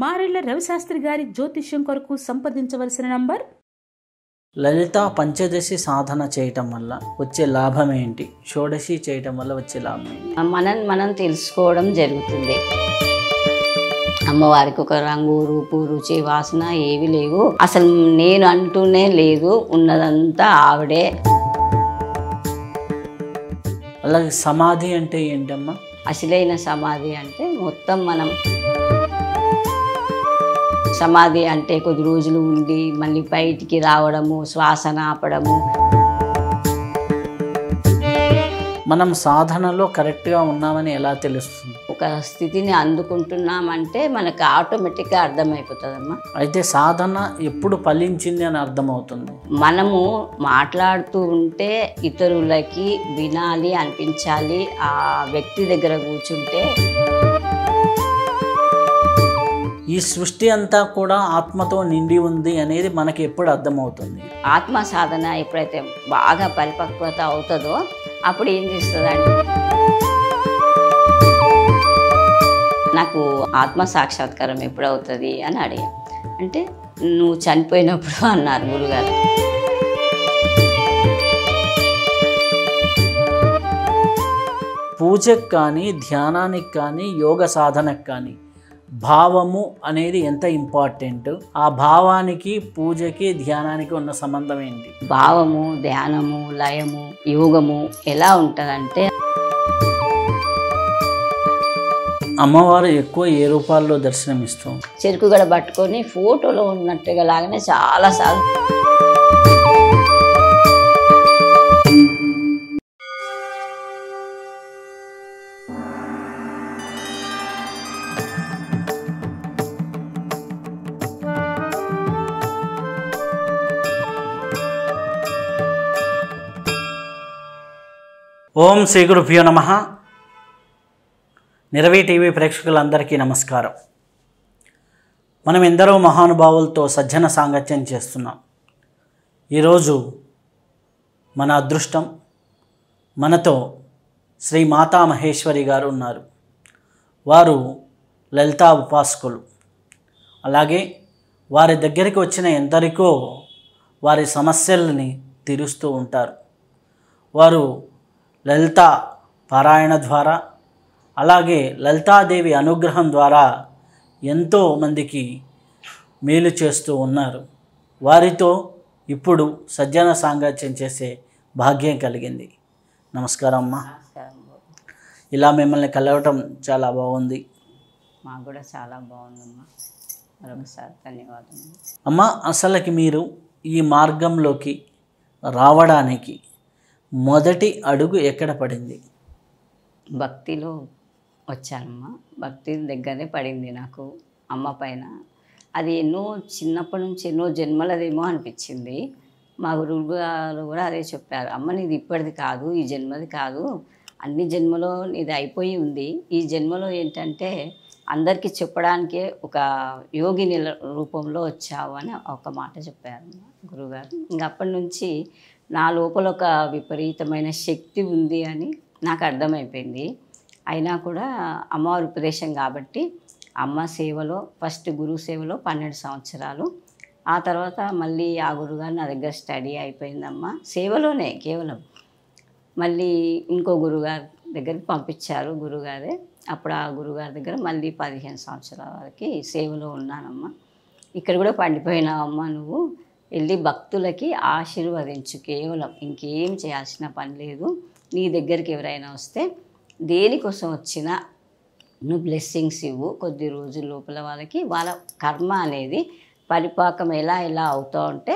మారెళ్ల రవిశాస్త్రి గారి జ్యోతిష్యం కొరకు సంప్రదించవలసిన నంబర్ లలిత పంచదశి సాధన చేయటం వల్ల వచ్చే లాభం ఏంటి షోడశి చేయటం వల్ల వచ్చే లాభం మనం మనం తెలుసుకోవడం జరుగుతుంది అమ్మవారికి ఒక రంగు రూపు రుచి వాసన ఏవి లేవు అసలు నేను అంటూనే లేదు ఉన్నదంతా ఆవిడే అలాగే సమాధి అంటే ఏంటమ్మా అసలైన సమాధి అంటే మొత్తం మనం సమాధి అంటే కొద్ది రోజులు ఉండి మళ్ళీ బయటికి రావడము శ్వాస ఆపడము మనం సాధనలో కరెక్ట్గా ఉన్నామని ఎలా తెలుస్తుంది ఒక స్థితిని అందుకుంటున్నామంటే మనకు ఆటోమేటిక్గా అర్థమైపోతుందమ్మా అయితే సాధన ఎప్పుడు ఫలించింది అని అర్థమవుతుంది మనము మాట్లాడుతూ ఉంటే ఇతరులకి వినాలి అనిపించాలి ఆ వ్యక్తి దగ్గర కూర్చుంటే ఈ సృష్టి అంతా కూడా ఆత్మతో నిండి ఉంది అనేది మనకి ఎప్పుడు అర్థమవుతుంది ఆత్మ సాధన ఎప్పుడైతే బాగా పరిపక్వత అవుతుందో అప్పుడు ఏం చేస్తుందంటే నాకు ఆత్మ సాక్షాత్కారం ఎప్పుడవుతుంది అని అడిగా అంటే నువ్వు చనిపోయినప్పుడు అన్నారు గురుగారు పూజకు కానీ ధ్యానానికి కానీ యోగ సాధనకు కానీ భావము అనేది ఎంత ఇంపార్టెంట్ ఆ భావానికి పూజకి ధ్యానానికి ఉన్న సంబంధం ఏంటి భావము ధ్యానము లయము యోగము ఎలా ఉంటుందంటే అమ్మవారు ఎక్కువ ఏ రూపాల్లో దర్శనమిస్తాం చెరుకు గడ పట్టుకొని ఫోటోలో ఉన్నట్టుగా లాగానే చాలా సార్లు ఓం శ్రీ గురుభ్యో నమ నిరవి టీవీ ప్రేక్షకులందరికీ నమస్కారం మనం ఎందరో మహానుభావులతో సజ్జన సాంగత్యం చేస్తున్నాం ఈరోజు మన అదృష్టం మనతో శ్రీ మాతా మహేశ్వరి గారు ఉన్నారు వారు లలితా ఉపాసకులు అలాగే వారి దగ్గరికి వచ్చిన ఎందరికో వారి సమస్యల్ని తీరుస్తూ ఉంటారు వారు లలిత పారాయణ ద్వారా అలాగే లలితాదేవి అనుగ్రహం ద్వారా ఎంతో మందికి మేలు చేస్తూ ఉన్నారు వారితో ఇప్పుడు సజ్జన సాంగత్యం చేసే భాగ్యం కలిగింది నమస్కారం అమ్మా ఇలా మిమ్మల్ని కలవటం చాలా బాగుంది మాకు కూడా చాలా బాగుందమ్మా మరొకసారి ధన్యవాదాలు అమ్మ అసలుకి మీరు ఈ మార్గంలోకి రావడానికి మొదటి అడుగు ఎక్కడ పడింది భక్తిలో వచ్చానమ్మ భక్తి దగ్గరే పడింది నాకు అమ్మ పైన అది ఎన్నో చిన్నప్పటి నుంచి ఎన్నో జన్మలదేమో అనిపించింది మా గురువు గారు కూడా అదే చెప్పారు అమ్మ నీది ఇప్పటిది కాదు ఈ జన్మది కాదు అన్ని జన్మలో నీది అయిపోయి ఉంది ఈ జన్మలో ఏంటంటే అందరికీ చెప్పడానికే ఒక యోగి రూపంలో వచ్చావు అని ఒక మాట చెప్పారు గురువుగారు ఇంకా అప్పటి నుంచి నా లోపల ఒక విపరీతమైన శక్తి ఉంది అని నాకు అర్థమైపోయింది అయినా కూడా అమ్మవారి ఉపదేశం కాబట్టి అమ్మ సేవలో ఫస్ట్ గురువు సేవలో పన్నెండు సంవత్సరాలు ఆ తర్వాత మళ్ళీ ఆ గురుగారు నా దగ్గర స్టడీ అయిపోయిందమ్మ సేవలోనే కేవలం మళ్ళీ ఇంకో గురుగారు దగ్గరికి పంపించారు గురుగారే అప్పుడు ఆ గురుగారి దగ్గర మళ్ళీ పదిహేను సంవత్సరాల వరకు సేవలో ఉన్నానమ్మా ఇక్కడ కూడా పండిపోయినావమ్మ నువ్వు వెళ్ళి భక్తులకి ఆశీర్వదించు కేవలం ఇంకేం చేయాల్సిన పని లేదు నీ దగ్గరికి ఎవరైనా వస్తే దేనికోసం వచ్చినా నువ్వు బ్లెస్సింగ్స్ ఇవ్వు కొద్ది రోజుల లోపల వాళ్ళకి వాళ్ళ కర్మ అనేది పరిపాకం ఎలా ఎలా అవుతూ ఉంటే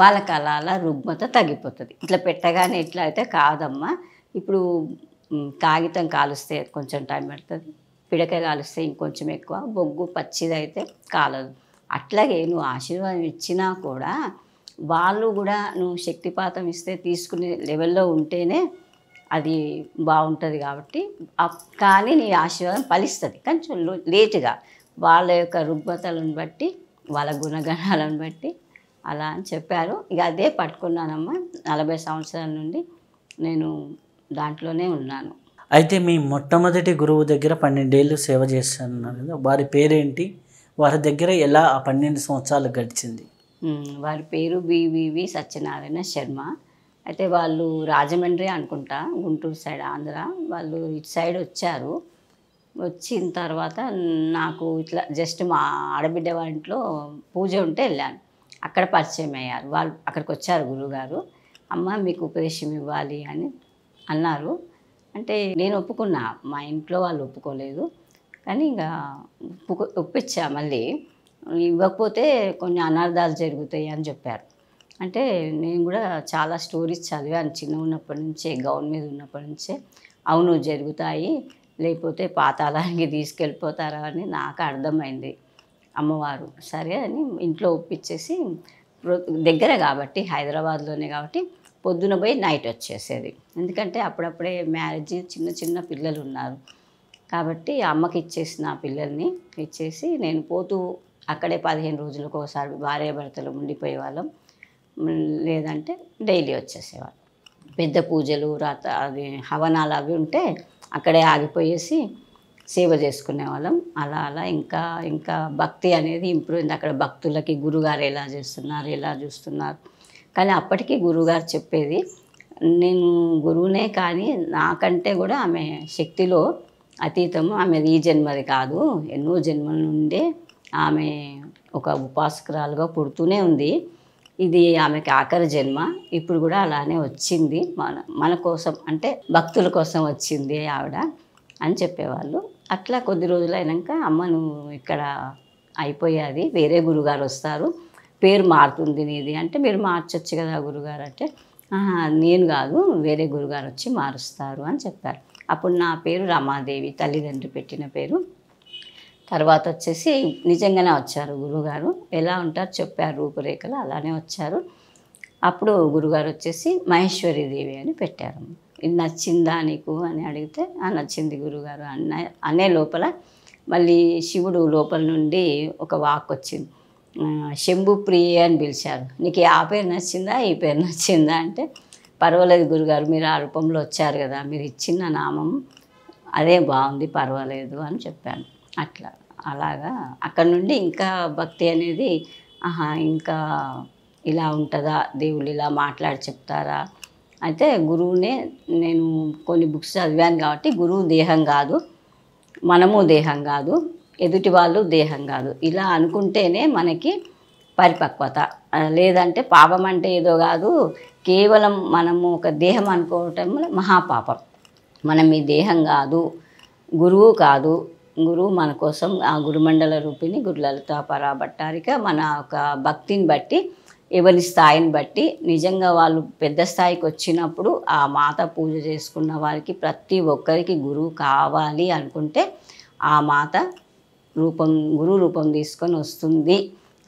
వాళ్ళకి అలా అలా రుగ్మత తగ్గిపోతుంది ఇట్లా పెట్టగానే ఎట్లా అయితే కాదమ్మా ఇప్పుడు కాగితం కాలుస్తే కొంచెం టైం పడుతుంది పిడక కాలుస్తే ఇంకొంచెం ఎక్కువ బొగ్గు పచ్చిదైతే కాలదు అట్లాగే నువ్వు ఆశీర్వాదం ఇచ్చినా కూడా వాళ్ళు కూడా నువ్వు శక్తిపాతం ఇస్తే తీసుకునే లెవెల్లో ఉంటేనే అది బాగుంటుంది కాబట్టి కానీ నీ ఆశీర్వాదం ఫలిస్తుంది కొంచెం లేటుగా వాళ్ళ యొక్క రుగ్మతలను బట్టి వాళ్ళ గుణగణాలను బట్టి అలా అని చెప్పారు ఇక అదే పట్టుకున్నానమ్మా నలభై సంవత్సరాల నుండి నేను దాంట్లోనే ఉన్నాను అయితే మీ మొట్టమొదటి గురువు దగ్గర పన్నెండేళ్ళు సేవ చేస్తున్నారు కదా వారి పేరేంటి వారి దగ్గర ఎలా ఆ పన్నెండు సంవత్సరాలు గడిచింది వారి పేరు బివివి సత్యనారాయణ శర్మ అయితే వాళ్ళు రాజమండ్రి అనుకుంటా గుంటూరు సైడ్ ఆంధ్ర వాళ్ళు ఇటు సైడ్ వచ్చారు వచ్చిన తర్వాత నాకు ఇట్లా జస్ట్ మా ఆడబిడ్డ వారింట్లో పూజ ఉంటే వెళ్ళాను అక్కడ పరిచయం అయ్యారు వాళ్ళు అక్కడికి వచ్చారు గురువుగారు అమ్మ మీకు ఉపదేశం ఇవ్వాలి అని అన్నారు అంటే నేను ఒప్పుకున్నా మా ఇంట్లో వాళ్ళు ఒప్పుకోలేదు కానీ ఇంకా ఒప్పించా మళ్ళీ ఇవ్వకపోతే కొన్ని అనార్థాలు జరుగుతాయి అని చెప్పారు అంటే నేను కూడా చాలా స్టోరీస్ చదివాను చిన్న ఉన్నప్పటి నుంచే గౌన్ మీద ఉన్నప్పటి నుంచే అవును జరుగుతాయి లేకపోతే పాతాళానికి తీసుకెళ్ళిపోతారా అని నాకు అర్థమైంది అమ్మవారు సరే అని ఇంట్లో ఒప్పించేసి దగ్గర కాబట్టి హైదరాబాద్లోనే కాబట్టి పొద్దున పోయి నైట్ వచ్చేసేది ఎందుకంటే అప్పుడప్పుడే మ్యారేజ్ చిన్న చిన్న పిల్లలు ఉన్నారు కాబట్టి అమ్మకి ఇచ్చేసిన ఆ పిల్లల్ని ఇచ్చేసి నేను పోతూ అక్కడే పదిహేను రోజులకు ఒకసారి భార్యాభర్తలు ఉండిపోయే వాళ్ళం లేదంటే డైలీ వచ్చేసేవాళ్ళం పెద్ద పూజలు రాత అవి హవనాలు అవి ఉంటే అక్కడే ఆగిపోయేసి సేవ చేసుకునే వాళ్ళం అలా అలా ఇంకా ఇంకా భక్తి అనేది ఇంప్రూవ్ అయింది అక్కడ భక్తులకి గురుగారు ఎలా చేస్తున్నారు ఎలా చూస్తున్నారు కానీ అప్పటికీ గురుగారు చెప్పేది నేను గురువునే కానీ నాకంటే కూడా ఆమె శక్తిలో అతీతము ఆమెది ఈ జన్మది కాదు ఎన్నో జన్మల నుండే ఆమె ఒక ఉపాసకురాలుగా పుడుతూనే ఉంది ఇది ఆమెకి ఆఖరి జన్మ ఇప్పుడు కూడా అలానే వచ్చింది మన మన కోసం అంటే భక్తుల కోసం వచ్చింది ఆవిడ అని చెప్పేవాళ్ళు అట్లా కొద్ది రోజులు అయినాక అమ్మను ఇక్కడ అయిపోయేది వేరే గురుగారు వస్తారు పేరు మారుతుంది నీది అంటే మీరు మార్చొచ్చు కదా గురుగారు అంటే నేను కాదు వేరే గురుగారు వచ్చి మారుస్తారు అని చెప్పారు అప్పుడు నా పేరు రమాదేవి తల్లిదండ్రి పెట్టిన పేరు తర్వాత వచ్చేసి నిజంగానే వచ్చారు గురువుగారు ఎలా ఉంటారు చెప్పారు రూపురేఖలు అలానే వచ్చారు అప్పుడు గురుగారు వచ్చేసి మహేశ్వరీదేవి అని పెట్టారు ఇది నచ్చిందా నీకు అని అడిగితే నచ్చింది గురుగారు అన్న అనే లోపల మళ్ళీ శివుడు లోపల నుండి ఒక వాక్ వచ్చింది శంభుప్రియ అని పిలిచారు నీకు ఆ పేరు నచ్చిందా ఈ పేరు నచ్చిందా అంటే పర్వాలేదు గురుగారు మీరు ఆ రూపంలో వచ్చారు కదా మీరు ఇచ్చిన నామం అదే బాగుంది పర్వాలేదు అని చెప్పాను అట్లా అలాగా అక్కడ నుండి ఇంకా భక్తి అనేది ఆహా ఇంకా ఇలా ఉంటుందా దేవుళ్ళు ఇలా మాట్లాడి చెప్తారా అయితే గురువునే నేను కొన్ని బుక్స్ చదివాను కాబట్టి గురువు దేహం కాదు మనము దేహం కాదు ఎదుటి వాళ్ళు దేహం కాదు ఇలా అనుకుంటేనే మనకి పరిపక్వత లేదంటే పాపం అంటే ఏదో కాదు కేవలం మనము ఒక దేహం అనుకోవటం మహాపాపం మనం ఈ దేహం కాదు గురువు కాదు గురువు మన కోసం ఆ గురుమండల రూపిణి గురులలిత పరాభట్టారిక మన ఒక భక్తిని బట్టి ఎవరి స్థాయిని బట్టి నిజంగా వాళ్ళు పెద్ద స్థాయికి వచ్చినప్పుడు ఆ మాత పూజ చేసుకున్న వారికి ప్రతి ఒక్కరికి గురువు కావాలి అనుకుంటే ఆ మాత రూపం గురు రూపం తీసుకొని వస్తుంది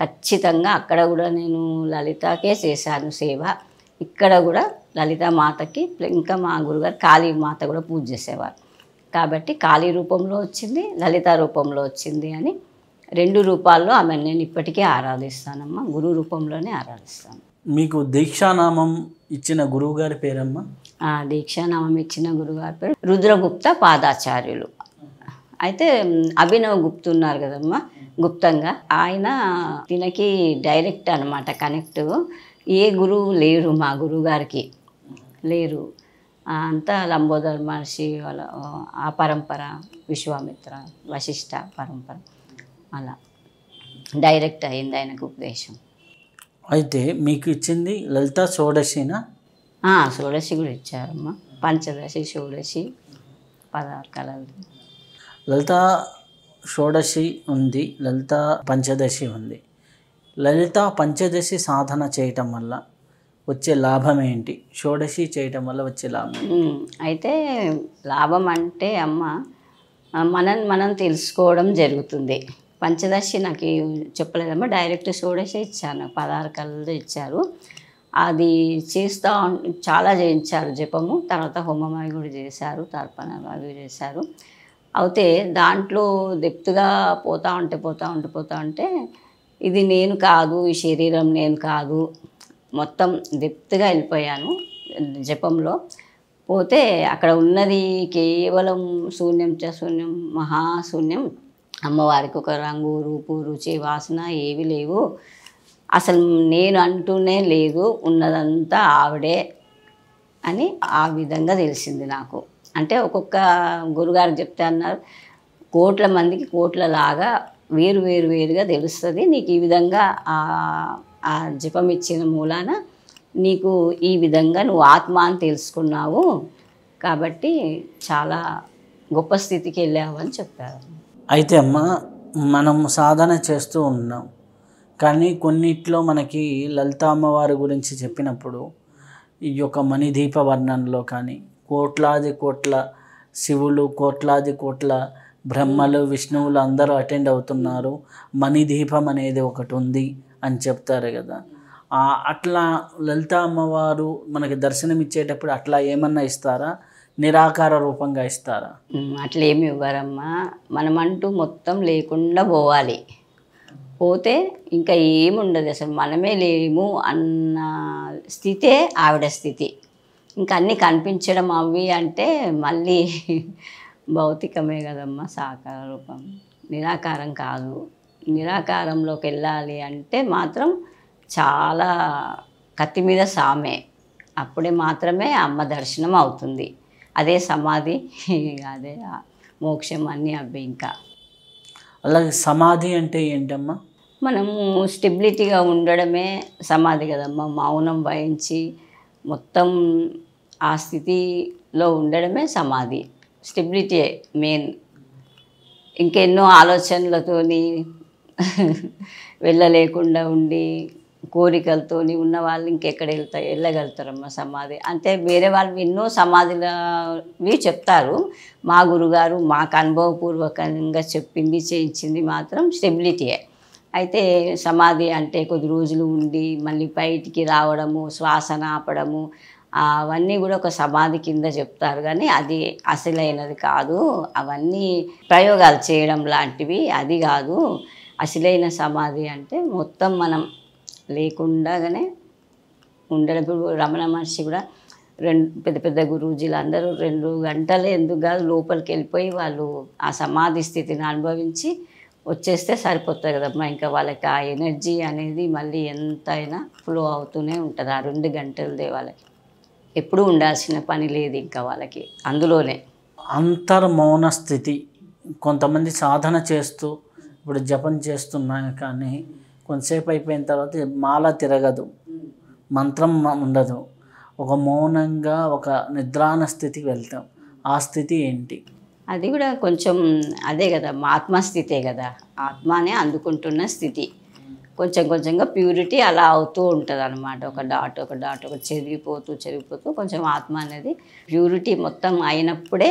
ఖచ్చితంగా అక్కడ కూడా నేను లలితకే చేశాను సేవ ఇక్కడ కూడా లలిత మాతకి ఇంకా మా గురుగారు కాళీ మాత కూడా పూజ చేసేవారు కాబట్టి కాళీ రూపంలో వచ్చింది లలిత రూపంలో వచ్చింది అని రెండు రూపాల్లో ఆమె నేను ఇప్పటికీ ఆరాధిస్తానమ్మా గురు రూపంలోనే ఆరాధిస్తాను మీకు దీక్షానామం ఇచ్చిన గురువుగారి పేరమ్మా దీక్షానామం ఇచ్చిన గురుగారి పేరు రుద్రగుప్త పాదాచార్యులు అయితే అభినవ్ గుప్తు ఉన్నారు కదమ్మా గుప్తంగా ఆయన తినకి డైరెక్ట్ అనమాట కనెక్ట్ ఏ గురువు లేరు మా గురువుగారికి లేరు అంతా లంబోదర్ మహర్షి వాళ్ళ ఆ పరంపర విశ్వామిత్ర వశిష్ట పరంపర అలా డైరెక్ట్ అయింది ఆయనకు ఉపదేశం అయితే మీకు ఇచ్చింది లలిత షోడశినా షోడశి కూడా ఇచ్చారమ్మా పంచదశి షోడశి పదార్థాలు కళలు లలిత షోడశి ఉంది లలిత పంచదశి ఉంది లలిత పంచదశి సాధన చేయటం వల్ల వచ్చే లాభం ఏంటి షోడశి చేయటం వల్ల వచ్చే లాభం అయితే లాభం అంటే అమ్మ మనం మనం తెలుసుకోవడం జరుగుతుంది పంచదశి నాకు చెప్పలేదమ్మా డైరెక్ట్ షోడశి ఇచ్చాను పదహారు కళ్ళు ఇచ్చారు అది చేస్తూ చాలా చేయించారు జపము తర్వాత హోమమాయి కూడా చేశారు తర్పణం అవి చేశారు అయితే దాంట్లో దెప్తుగా పోతూ ఉంటే పోతూ ఉంటే పోతూ ఉంటే ఇది నేను కాదు ఈ శరీరం నేను కాదు మొత్తం దెప్తుగా వెళ్ళిపోయాను జపంలో పోతే అక్కడ ఉన్నది కేవలం శూన్యం చూన్యం శూన్యం మహాశూన్యం అమ్మవారికి ఒక రంగు రూపు రుచి వాసన ఏవి లేవు అసలు నేను అంటూనే లేదు ఉన్నదంతా ఆవిడే అని ఆ విధంగా తెలిసింది నాకు అంటే ఒక్కొక్క గురుగారు చెప్తే అన్నారు కోట్ల మందికి కోట్ల లాగా వేరు వేరు వేరుగా తెలుస్తుంది నీకు ఈ విధంగా ఆ జపం ఇచ్చిన మూలాన నీకు ఈ విధంగా నువ్వు ఆత్మ అని తెలుసుకున్నావు కాబట్టి చాలా గొప్ప స్థితికి వెళ్ళావు అని చెప్పారు అయితే అమ్మ మనం సాధన చేస్తూ ఉన్నాం కానీ కొన్నిట్లో మనకి లలిత అమ్మవారి గురించి చెప్పినప్పుడు ఈ యొక్క మణిదీప వర్ణంలో కానీ కోట్లాది కోట్ల శివులు కోట్లాది కోట్ల బ్రహ్మలు విష్ణువులు అందరూ అటెండ్ అవుతున్నారు మణిదీపం అనేది ఒకటి ఉంది అని చెప్తారు కదా అట్లా లలిత అమ్మవారు మనకి దర్శనం ఇచ్చేటప్పుడు అట్లా ఏమన్నా ఇస్తారా నిరాకార రూపంగా ఇస్తారా అట్లేమి ఇవ్వరమ్మా మనమంటూ మొత్తం లేకుండా పోవాలి పోతే ఇంకా ఏముండదు అసలు మనమే లేము అన్న స్థితే ఆవిడ స్థితి ఇంకా అన్నీ కనిపించడం అవి అంటే మళ్ళీ భౌతికమే కదమ్మా సాకార రూపం నిరాకారం కాదు నిరాకారంలోకి వెళ్ళాలి అంటే మాత్రం చాలా కత్తి మీద సామే అప్పుడే మాత్రమే అమ్మ దర్శనం అవుతుంది అదే సమాధి అదే మోక్షం అన్నీ అవి ఇంకా అలాగే సమాధి అంటే ఏంటమ్మా మనము స్టెబిలిటీగా ఉండడమే సమాధి కదమ్మా మౌనం వహించి మొత్తం ఆ స్థితిలో ఉండడమే సమాధి స్టెబిలిటీ మెయిన్ ఇంకెన్నో ఆలోచనలతోని వెళ్ళలేకుండా ఉండి కోరికలతోని ఉన్న వాళ్ళు ఇంకెక్కడ వెళ్తా వెళ్ళగలుగుతారమ్మ సమాధి అంటే వేరే వాళ్ళు ఎన్నో సమాధిలవి చెప్తారు మా గురుగారు మాకు అనుభవపూర్వకంగా చెప్పింది చేయించింది మాత్రం స్టెబిలిటీయే అయితే సమాధి అంటే కొద్ది రోజులు ఉండి మళ్ళీ బయటికి రావడము శ్వాసన ఆపడము అవన్నీ కూడా ఒక సమాధి కింద చెప్తారు కానీ అది అసలైనది కాదు అవన్నీ ప్రయోగాలు చేయడం లాంటివి అది కాదు అసలైన సమాధి అంటే మొత్తం మనం లేకుండానే ఉండడం రమణ మహర్షి కూడా రెండు పెద్ద పెద్ద గురూజీలు అందరూ రెండు గంటలు ఎందుకు కాదు లోపలికి వెళ్ళిపోయి వాళ్ళు ఆ సమాధి స్థితిని అనుభవించి వచ్చేస్తే సరిపోతుంది కదమ్మా ఇంకా వాళ్ళకి ఆ ఎనర్జీ అనేది మళ్ళీ ఎంతైనా ఫ్లో అవుతూనే ఉంటుంది ఆ రెండు గంటలదే వాళ్ళకి ఎప్పుడూ ఉండాల్సిన పని లేదు ఇంకా వాళ్ళకి అందులోనే అంతర్మౌన స్థితి కొంతమంది సాధన చేస్తూ ఇప్పుడు జపం చేస్తున్నా కానీ కొంతసేపు అయిపోయిన తర్వాత మాల తిరగదు మంత్రం ఉండదు ఒక మౌనంగా ఒక నిద్రాన స్థితికి వెళ్తాం ఆ స్థితి ఏంటి అది కూడా కొంచెం అదే కదా ఆత్మస్థితే కదా ఆత్మానే అందుకుంటున్న స్థితి కొంచెం కొంచెంగా ప్యూరిటీ అలా అవుతూ ఉంటుంది అనమాట ఒక డాట్ ఒక డాట్ ఒక చెరిగిపోతూ చెరిగిపోతూ కొంచెం ఆత్మ అనేది ప్యూరిటీ మొత్తం అయినప్పుడే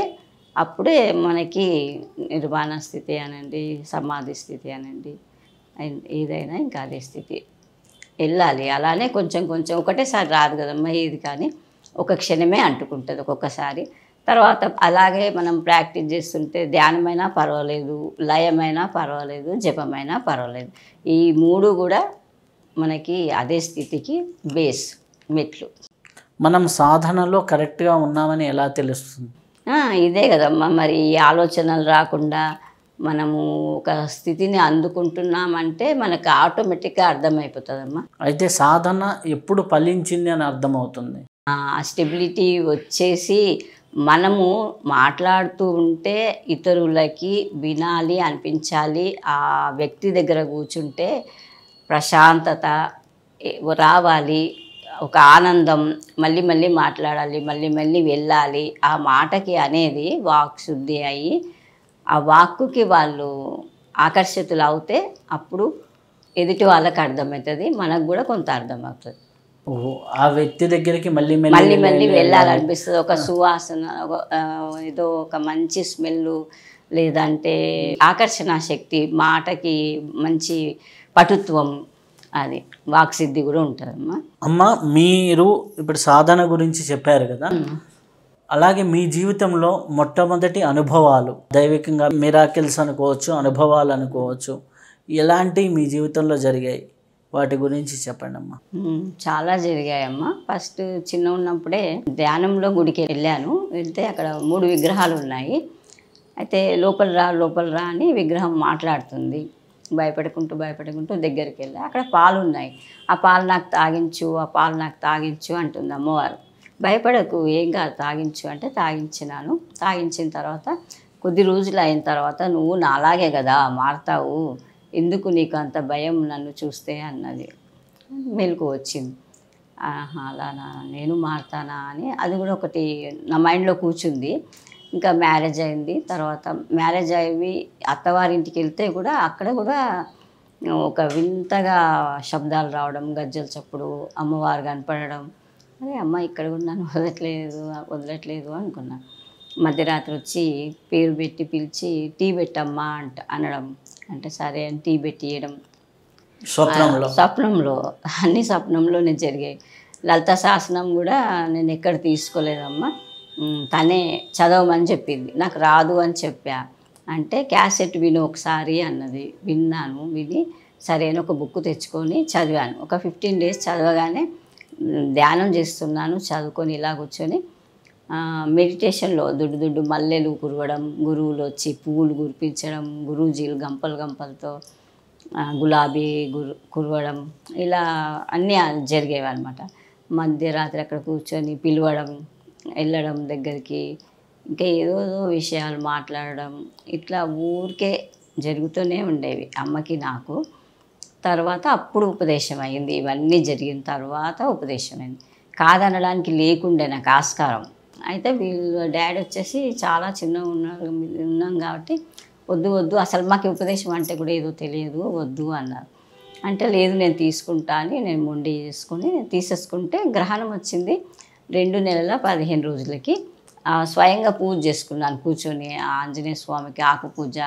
అప్పుడే మనకి నిర్వాణ స్థితి అనండి సమాధి స్థితి అనండి ఏదైనా ఇంకా అదే స్థితి వెళ్ళాలి అలానే కొంచెం కొంచెం ఒకటేసారి రాదు కదమ్మా ఇది కానీ ఒక క్షణమే అంటుకుంటుంది ఒక్కొక్కసారి తర్వాత అలాగే మనం ప్రాక్టీస్ చేస్తుంటే ధ్యానమైనా పర్వాలేదు లయమైనా పర్వాలేదు జపమైనా పర్వాలేదు ఈ మూడు కూడా మనకి అదే స్థితికి బేస్ మెట్లు మనం సాధనలో కరెక్ట్గా ఉన్నామని ఎలా తెలుస్తుంది ఇదే కదమ్మా మరి ఈ ఆలోచనలు రాకుండా మనము ఒక స్థితిని అందుకుంటున్నామంటే మనకు ఆటోమేటిక్గా అర్థమైపోతుందమ్మా అయితే సాధన ఎప్పుడు ఫలించింది అని అర్థమవుతుంది ఆ స్టెబిలిటీ వచ్చేసి మనము మాట్లాడుతూ ఉంటే ఇతరులకి వినాలి అనిపించాలి ఆ వ్యక్తి దగ్గర కూర్చుంటే ప్రశాంతత రావాలి ఒక ఆనందం మళ్ళీ మళ్ళీ మాట్లాడాలి మళ్ళీ మళ్ళీ వెళ్ళాలి ఆ మాటకి అనేది వాక్ శుద్ధి అయ్యి ఆ వాక్కుకి వాళ్ళు ఆకర్షితులు అవుతే అప్పుడు ఎదుటి వాళ్ళకి అర్థమవుతుంది మనకు కూడా కొంత అర్థమవుతుంది ఆ వ్యక్తి దగ్గరికి మళ్ళీ మళ్ళీ మళ్ళీ వెళ్ళాలనిపిస్తుంది ఒక సువాసన ఏదో ఒక మంచి స్మెల్ లేదంటే ఆకర్షణ శక్తి మాటకి మంచి పటుత్వం అది వాక్సిద్ధి కూడా అమ్మా అమ్మ మీరు ఇప్పుడు సాధన గురించి చెప్పారు కదా అలాగే మీ జీవితంలో మొట్టమొదటి అనుభవాలు దైవికంగా మిరాకిల్స్ అనుకోవచ్చు అనుభవాలు అనుకోవచ్చు ఎలాంటివి మీ జీవితంలో జరిగాయి వాటి గురించి చెప్పండి అమ్మా చాలా జరిగాయమ్మా ఫస్ట్ చిన్న ఉన్నప్పుడే ధ్యానంలో గుడికి వెళ్ళాను వెళ్తే అక్కడ మూడు విగ్రహాలు ఉన్నాయి అయితే లోపల రా లోపల రా అని విగ్రహం మాట్లాడుతుంది భయపడుకుంటూ భయపడుకుంటూ దగ్గరికి వెళ్ళి అక్కడ పాలు ఉన్నాయి ఆ పాలు నాకు తాగించు ఆ పాలు నాకు తాగించు అంటుంది అమ్మవారు భయపడకు ఏం కాదు తాగించు అంటే తాగించినాను తాగించిన తర్వాత కొద్ది రోజులు అయిన తర్వాత నువ్వు నాలాగే కదా మారుతావు ఎందుకు నీకు అంత భయం నన్ను చూస్తే అన్నది మెలకు వచ్చింది అలానా నేను మారుతానా అని అది కూడా ఒకటి నా మైండ్లో కూర్చుంది ఇంకా మ్యారేజ్ అయింది తర్వాత మ్యారేజ్ అయ్యి అత్తవారింటికి వెళ్తే కూడా అక్కడ కూడా ఒక వింతగా శబ్దాలు రావడం గజ్జల చప్పుడు అమ్మవారు కనపడడం అరే అమ్మ ఇక్కడ కూడా నన్ను వదలట్లేదు వదలట్లేదు అనుకున్నాను మధ్యరాత్రి వచ్చి పేరు పెట్టి పిలిచి టీ పెట్టమ్మా అంట అనడం అంటే సరే అని టీ పెట్టియడం స్వప్నంలో స్వప్నంలో అన్ని స్వప్నంలోనే జరిగాయి లలిత శాసనం కూడా నేను ఎక్కడ తీసుకోలేదమ్మా తనే చదవమని చెప్పింది నాకు రాదు అని చెప్పా అంటే క్యాసెట్ విను ఒకసారి అన్నది విన్నాను విని సరైన ఒక బుక్ తెచ్చుకొని చదివాను ఒక ఫిఫ్టీన్ డేస్ చదవగానే ధ్యానం చేస్తున్నాను చదువుకొని ఇలా కూర్చొని మెడిటేషన్లో దుడ్డు దుడ్డు మల్లెలు కురవడం గురువులు వచ్చి పువ్వులు కురిపించడం గురూజీలు గంపలు గంపలతో గులాబీ గురు కురవడం ఇలా అన్నీ జరిగేవి అనమాట మధ్యరాత్రి అక్కడ కూర్చొని పిలవడం వెళ్ళడం దగ్గరికి ఇంకా ఏదో విషయాలు మాట్లాడడం ఇట్లా ఊరికే జరుగుతూనే ఉండేవి అమ్మకి నాకు తర్వాత అప్పుడు ఉపదేశం అయింది ఇవన్నీ జరిగిన తర్వాత ఉపదేశమైంది కాదనడానికి లేకుండే నాకు ఆస్కారం అయితే వీళ్ళ డాడీ వచ్చేసి చాలా చిన్నగా ఉన్నారు ఉన్నాం కాబట్టి వద్దు వద్దు అసలు మాకు ఉపదేశం అంటే కూడా ఏదో తెలియదు వద్దు అన్నారు అంటే లేదు నేను తీసుకుంటా అని నేను మొండి చేసుకుని తీసేసుకుంటే గ్రహణం వచ్చింది రెండు నెలల పదిహేను రోజులకి స్వయంగా పూజ చేసుకున్నాను కూర్చొని ఆంజనేయ స్వామికి ఆకు పూజ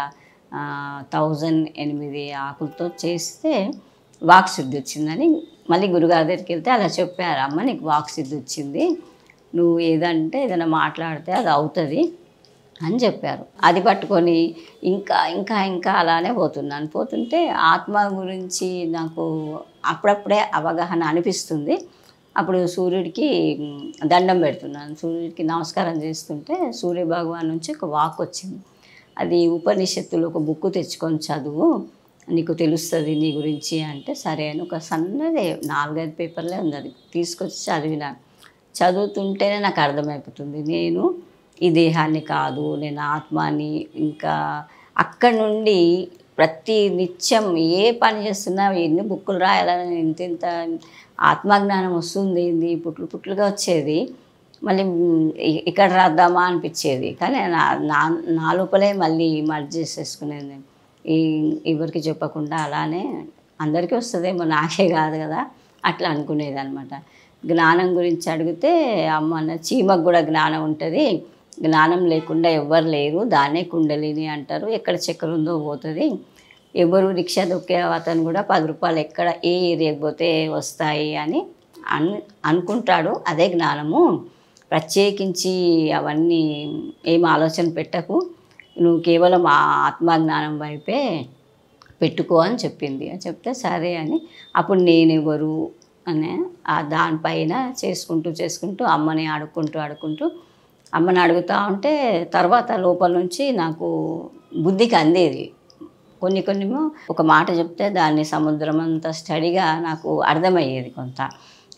థౌజండ్ ఎనిమిది ఆకులతో చేస్తే వాక్ శుద్ధి వచ్చిందని మళ్ళీ గురుగారి దగ్గరికి వెళ్తే అలా చెప్పారు అమ్మ నీకు వాక్సిద్ధి వచ్చింది నువ్వు ఏదంటే ఏదైనా మాట్లాడితే అది అవుతుంది అని చెప్పారు అది పట్టుకొని ఇంకా ఇంకా ఇంకా అలానే పోతున్నాను పోతుంటే ఆత్మ గురించి నాకు అప్పుడప్పుడే అవగాహన అనిపిస్తుంది అప్పుడు సూర్యుడికి దండం పెడుతున్నాను సూర్యుడికి నమస్కారం చేస్తుంటే సూర్య భగవాన్ నుంచి ఒక వాక్ వచ్చింది అది ఉపనిషత్తులు ఒక బుక్ తెచ్చుకొని చదువు నీకు తెలుస్తుంది నీ గురించి అంటే సరే అని ఒక సన్నదే నాలుగైదు పేపర్లే ఉంది అది తీసుకొచ్చి చదివినాను చదువుతుంటేనే నాకు అర్థమైపోతుంది నేను ఈ దేహాన్ని కాదు నేను ఆత్మాని ఇంకా అక్కడ నుండి ప్రతి నిత్యం ఏ పని చేస్తున్నా ఎన్ని బుక్కులు రాయాలని ఇంత ఇంత ఆత్మజ్ఞానం వస్తుంది ఇది పుట్లు పుట్లుగా వచ్చేది మళ్ళీ ఇక్కడ రాద్దామా అనిపించేది కానీ నా నా లోపలే మళ్ళీ మర్జ్ చేసేసుకునేది ఈ ఎవరికి చెప్పకుండా అలానే అందరికీ వస్తుందేమో నాకే కాదు కదా అట్లా అనుకునేది అనమాట జ్ఞానం గురించి అడిగితే అమ్మ చీమకు కూడా జ్ఞానం ఉంటుంది జ్ఞానం లేకుండా ఎవ్వరు లేరు దానే కుండలిని అంటారు ఎక్కడ చక్కెర ఉందో పోతుంది ఎవరు రిక్షా దొక్కే అతను కూడా పది రూపాయలు ఎక్కడ ఏ ఏరియాకి పోతే వస్తాయి అని అన్ అనుకుంటాడు అదే జ్ఞానము ప్రత్యేకించి అవన్నీ ఏం ఆలోచన పెట్టకు నువ్వు కేవలం ఆ ఆత్మజ్ఞానం వైపే పెట్టుకో అని చెప్పింది అని చెప్తే సరే అని అప్పుడు నేనెవరు అని దానిపైన చేసుకుంటూ చేసుకుంటూ అమ్మని అడుక్కుంటూ ఆడుకుంటూ అమ్మని అడుగుతూ ఉంటే తర్వాత లోపల నుంచి నాకు బుద్ధికి అందేది కొన్ని కొన్ని ఒక మాట చెప్తే దాన్ని సముద్రం అంతా స్టడీగా నాకు అర్థమయ్యేది కొంత